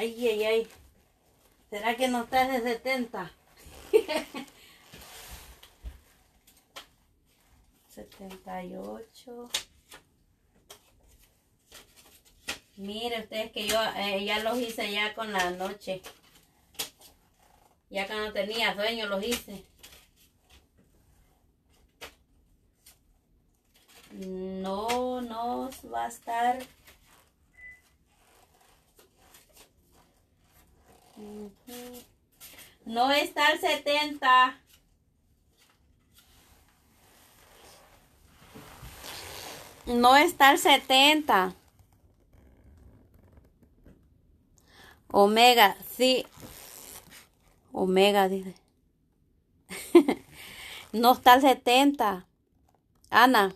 S1: Ay, ay, ay. ¿Será que no estás de 70? 78. Mire ustedes que yo eh, ya los hice ya con la noche. Ya cuando tenía sueño los hice. No nos va a estar No está el 70. No está el 70. Omega, sí. Omega, dice. no está el 70. Ana.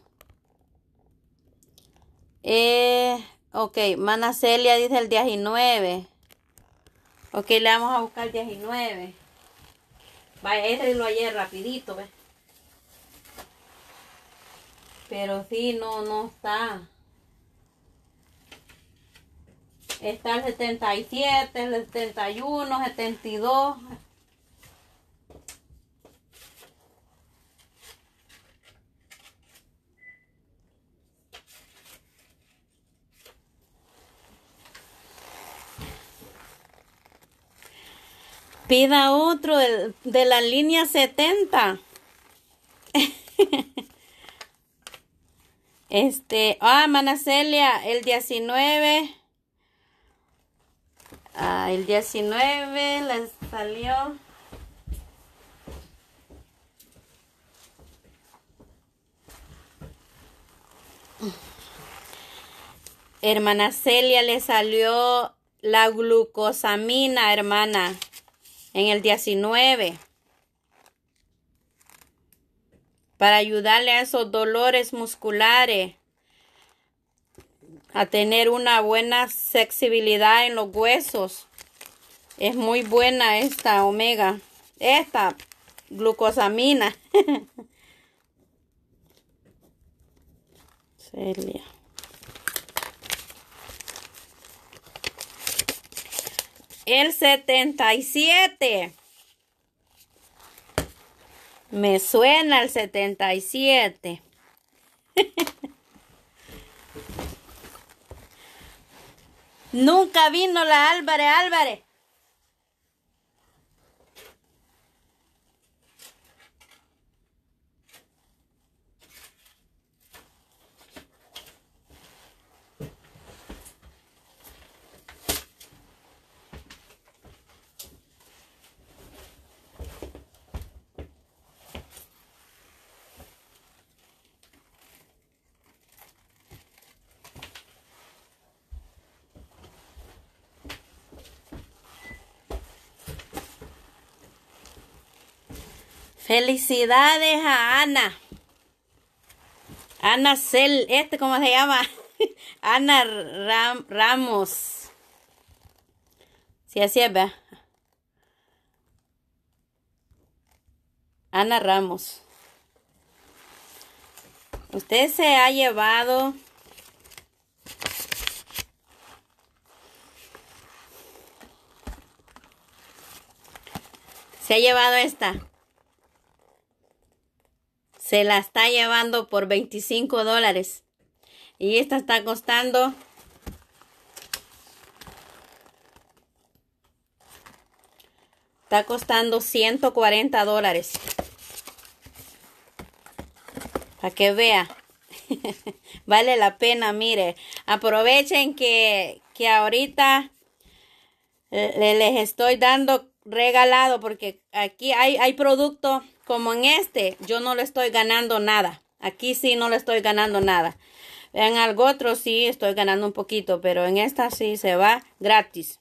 S1: Eh, ok, Mana Celia dice el 19. Ok, le vamos a buscar 19. Vaya, ese lo ayer rapidito, ¿ves? Pero sí, no, no está. Está el 77, el 71, 72, Pida otro de, la línea 70. este, ah, Celia, el 19. Ah, el 19 le salió. Hermana Celia le salió la glucosamina, hermana en el 19 para ayudarle a esos dolores musculares a tener una buena flexibilidad en los huesos. Es muy buena esta omega, esta glucosamina. El 77. Me suena el 77. Nunca vino la Álvarez Álvarez. Felicidades a Ana. Ana Cel, este cómo se llama. Ana Ramos. Si así es, Ana Ramos. Usted se ha llevado se ha llevado esta se la está llevando por 25 dólares. Y esta está costando está costando 140 dólares. Para que vea. vale la pena, mire. Aprovechen que, que ahorita eh, les estoy dando regalado porque aquí hay, hay producto como en este, yo no le estoy ganando nada. Aquí sí no le estoy ganando nada. En algo otro sí estoy ganando un poquito, pero en esta sí se va gratis.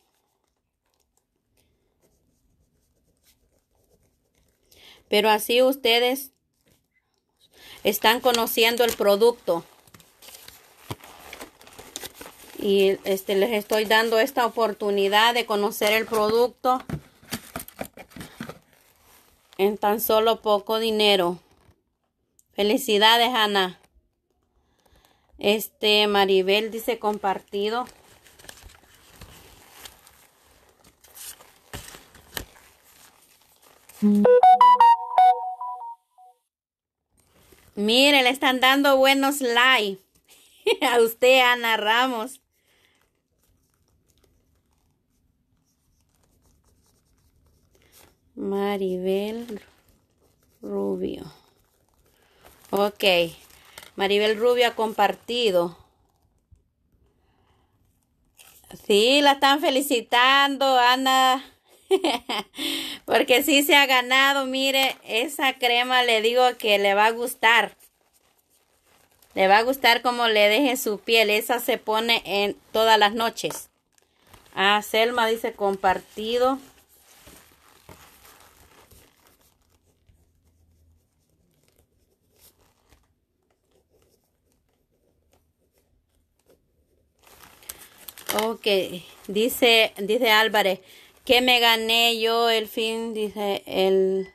S1: Pero así ustedes están conociendo el producto. Y este, les estoy dando esta oportunidad de conocer el producto en tan solo poco dinero. Felicidades, Ana. Este Maribel dice compartido. Miren, Mire, le están dando buenos likes a usted, Ana Ramos. Maribel Rubio. Ok. Maribel Rubio ha compartido. Sí, la están felicitando, Ana. Porque sí se ha ganado. Mire, esa crema le digo que le va a gustar. Le va a gustar como le deje su piel. Esa se pone en todas las noches. Ah, Selma dice compartido. Ok, dice, dice Álvarez, que me gané yo el fin, dice el,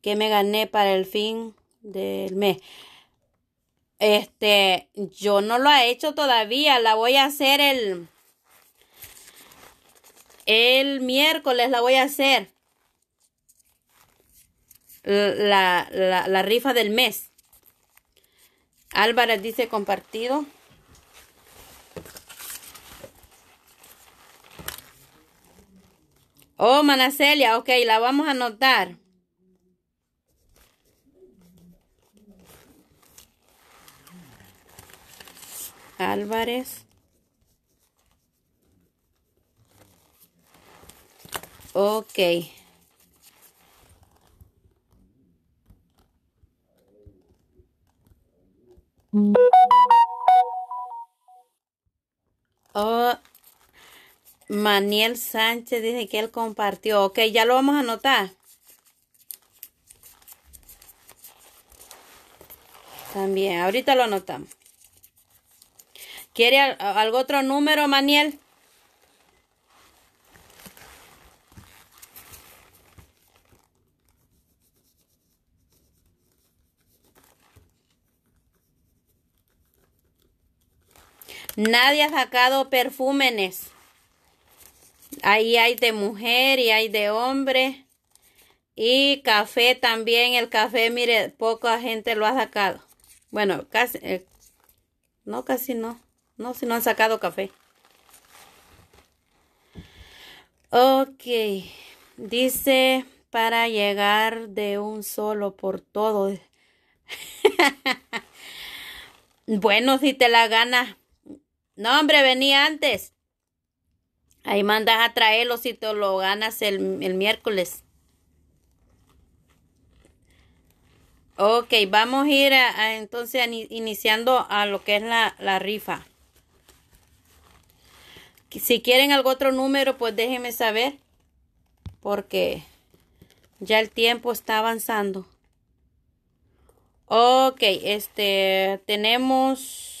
S1: que me gané para el fin del mes. Este, yo no lo he hecho todavía, la voy a hacer el, el miércoles la voy a hacer. La, la, la rifa del mes. Álvarez dice compartido. Oh, Manacelia, ok, la vamos a anotar. Álvarez. Ok. Oh, Maniel Sánchez dice que él compartió. Ok, ya lo vamos a anotar. También, ahorita lo anotamos. ¿Quiere algún otro número, Maniel? Nadie ha sacado perfúmenes. Ahí hay de mujer y hay de hombre. Y café también, el café, mire, poca gente lo ha sacado. Bueno, casi, eh, no, casi no. No, si no han sacado café. Ok, dice para llegar de un solo por todo. bueno, si te la gana. No, hombre, venía antes. Ahí mandas a traerlo si te lo ganas el, miércoles. Ok, vamos a ir a, entonces iniciando a lo que es la, la, rifa. Si quieren algún otro número, pues déjenme saber. Porque ya el tiempo está avanzando. Ok, este, tenemos...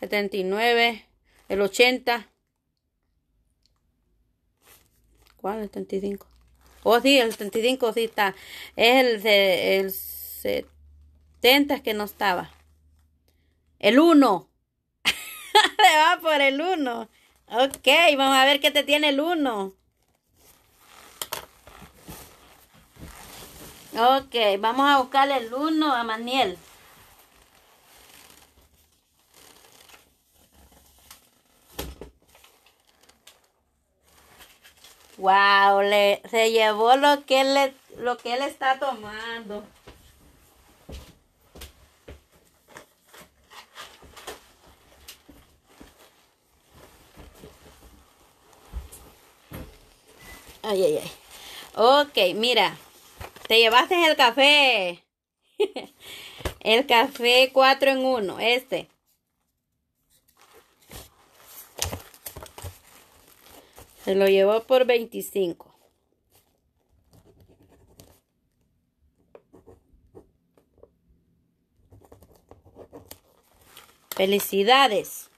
S1: 79, el 80. ¿Cuál? El 75. Oh, sí, el 75 sí está. Es el, de, el 70 que no estaba. El 1. Se va por el 1. Ok, vamos a ver qué te tiene el 1. Ok, vamos a buscar el 1 a Maniel. Wow, le, se llevó lo que le, lo que él está tomando. Ay, ay, ay. Ok, mira. Te llevaste el café. el café cuatro en uno, este. Se lo llevó por 25. Felicidades.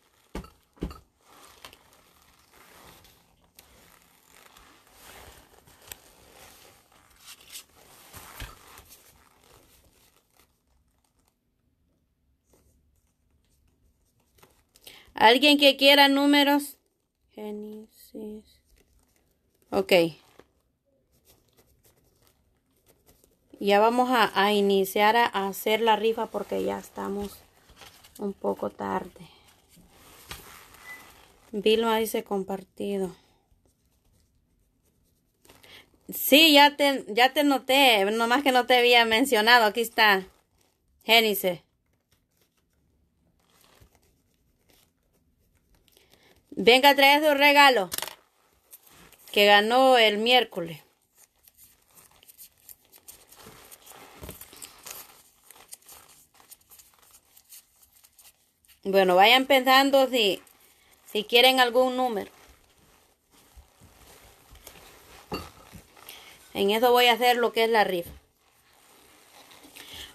S1: ¿Alguien que quiera números? Ok. Ya vamos a, iniciar a, hacer la rifa porque ya estamos un poco tarde. Vilma dice compartido. Sí, ya te, ya te noté, nomás que no te había mencionado. Aquí está. Génice. Venga, traes un regalo que ganó el miércoles. Bueno, vayan pensando si, si quieren algún número. En eso voy a hacer lo que es la rifa.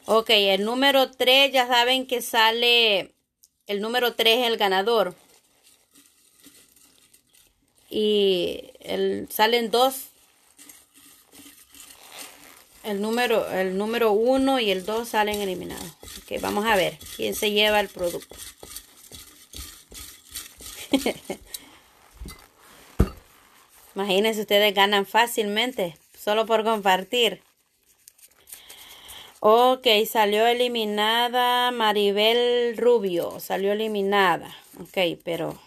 S1: Ok, el número 3, ya saben que sale, el número 3 el ganador y el, salen dos el número el número 1 y el 2 salen eliminados ok vamos a ver quién se lleva el producto imagínense ustedes ganan fácilmente solo por compartir ok salió eliminada maribel rubio salió eliminada ok pero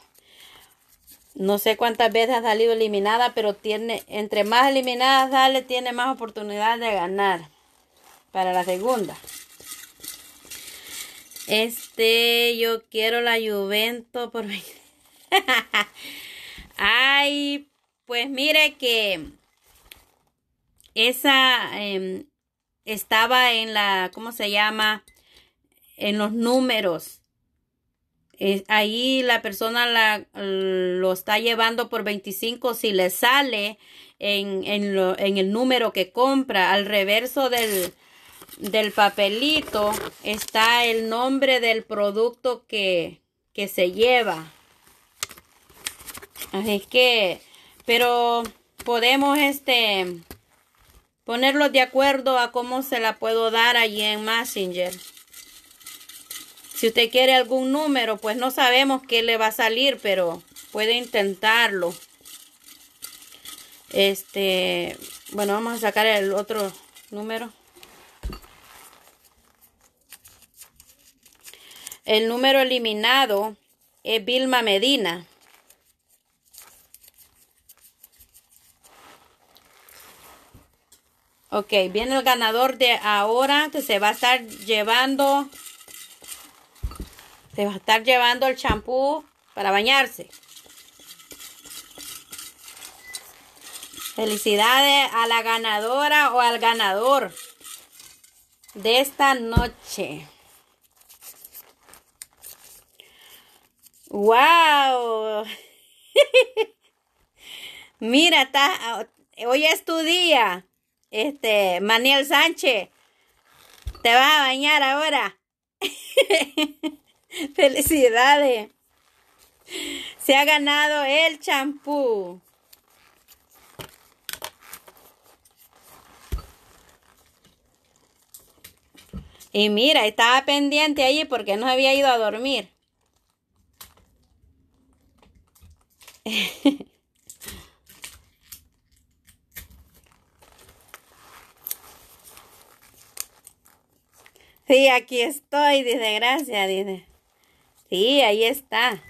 S1: no sé cuántas veces ha salido eliminada, pero tiene, entre más eliminadas dale, tiene más oportunidad de ganar para la segunda. Este, yo quiero la Juventus por mi... Ay, pues mire que esa em, estaba en la, ¿cómo se llama? En los números ahí la persona la, lo está llevando por 25 si le sale en, en, en el número que compra. Al reverso del, del, papelito está el nombre del producto que, que se lleva. Así que, pero podemos este ponerlos de acuerdo a cómo se la puedo dar allí en Messenger. Si usted quiere algún número, pues no sabemos qué le va a salir, pero puede intentarlo. Este, bueno, vamos a sacar el otro número. El número eliminado es Vilma Medina. Ok, viene el ganador de ahora que se va a estar llevando se va a estar llevando el champú para bañarse. Felicidades a la ganadora o al ganador de esta noche. ¡Wow! Mira, hoy es tu día. Este, Maniel Sánchez, te vas a bañar ahora. Felicidades. Se ha ganado el champú. Y mira, estaba pendiente allí porque no había ido a dormir. sí, aquí estoy, dice, gracias, dice. Sí, ahí está.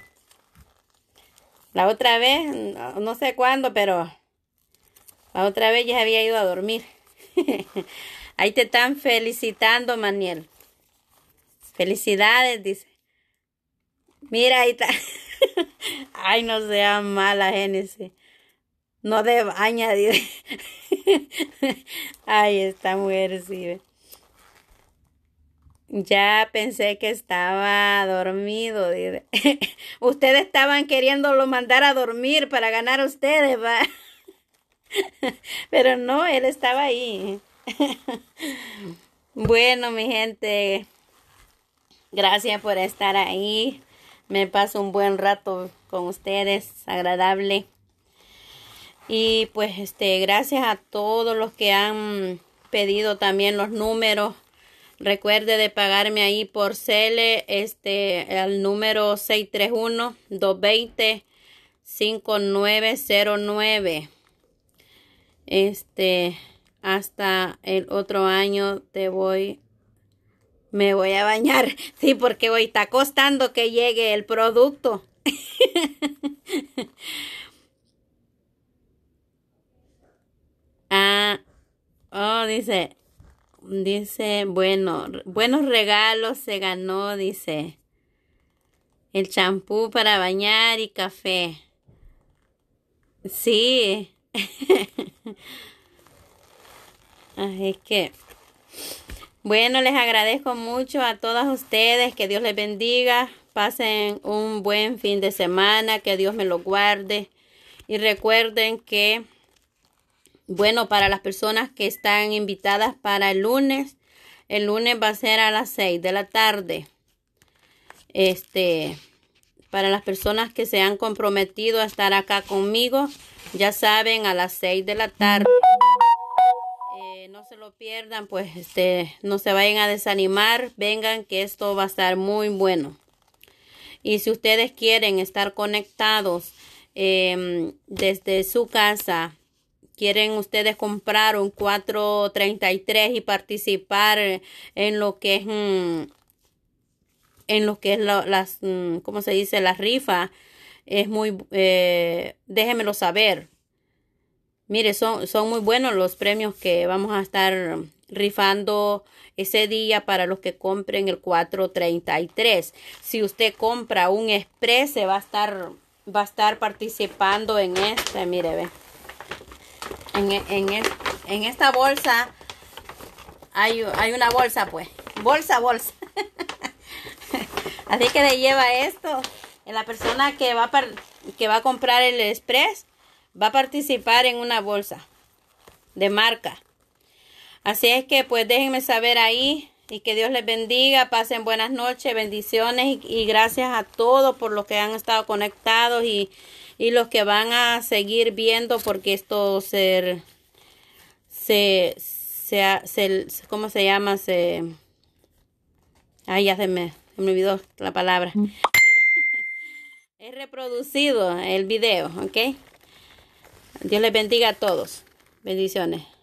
S1: La otra vez, no, sé cuándo, pero la otra vez ya había ido a dormir. ahí te están felicitando, Maniel. Felicidades, dice. Mira, ahí está. Ay, no sea mala, Génesis. No de añadir. Ay, esta mujer, sí. Ya pensé que estaba dormido. ustedes estaban queriéndolo mandar a dormir para ganar a ustedes, ¿va? Pero no, él estaba ahí. Bueno, mi gente, gracias por estar ahí. Me paso un buen rato con ustedes, agradable. Y pues este, gracias a todos los que han pedido también los números Recuerde de pagarme ahí por Cele, este, al número 631-220-5909. Este, hasta el otro año te voy, me voy a bañar. Sí, porque hoy está costando que llegue el producto. ah, oh, dice, dice, bueno, buenos regalos se ganó, dice. El champú para bañar y café. Sí. Así que, bueno, les agradezco mucho a todas ustedes, que Dios les bendiga, pasen un buen fin de semana, que Dios me lo guarde y recuerden que bueno, para las personas que están invitadas para el lunes, el lunes va a ser a las 6 de la tarde. Este, para las personas que se han comprometido a estar acá conmigo, ya saben, a las 6 de la tarde. Eh, no se lo pierdan, pues este, no se vayan a desanimar, vengan que esto va a estar muy bueno. Y si ustedes quieren estar conectados em, desde su casa, quieren ustedes comprar un 433 y participar en lo que es mm, en lo que es la, las mm, cómo se dice las rifas es muy eh, déjenmelo saber mire son son muy buenos los premios que vamos a estar rifando ese día para los que compren el 433 si usted compra un express se va a estar va a estar participando en este mire ve en, en, esta bolsa hay, hay, una bolsa, pues. Bolsa, bolsa. Así que le lleva esto. La persona que va, a que va a comprar el express va a participar en una bolsa de marca. Así es que pues déjenme saber ahí y que Dios les bendiga, pasen buenas noches, bendiciones y, y gracias a todos por los que han estado conectados y y los que van a seguir viendo porque esto se se se, se cómo se llama se ay ya se me, se me olvidó la palabra mm. he reproducido el video ok Dios les bendiga a todos bendiciones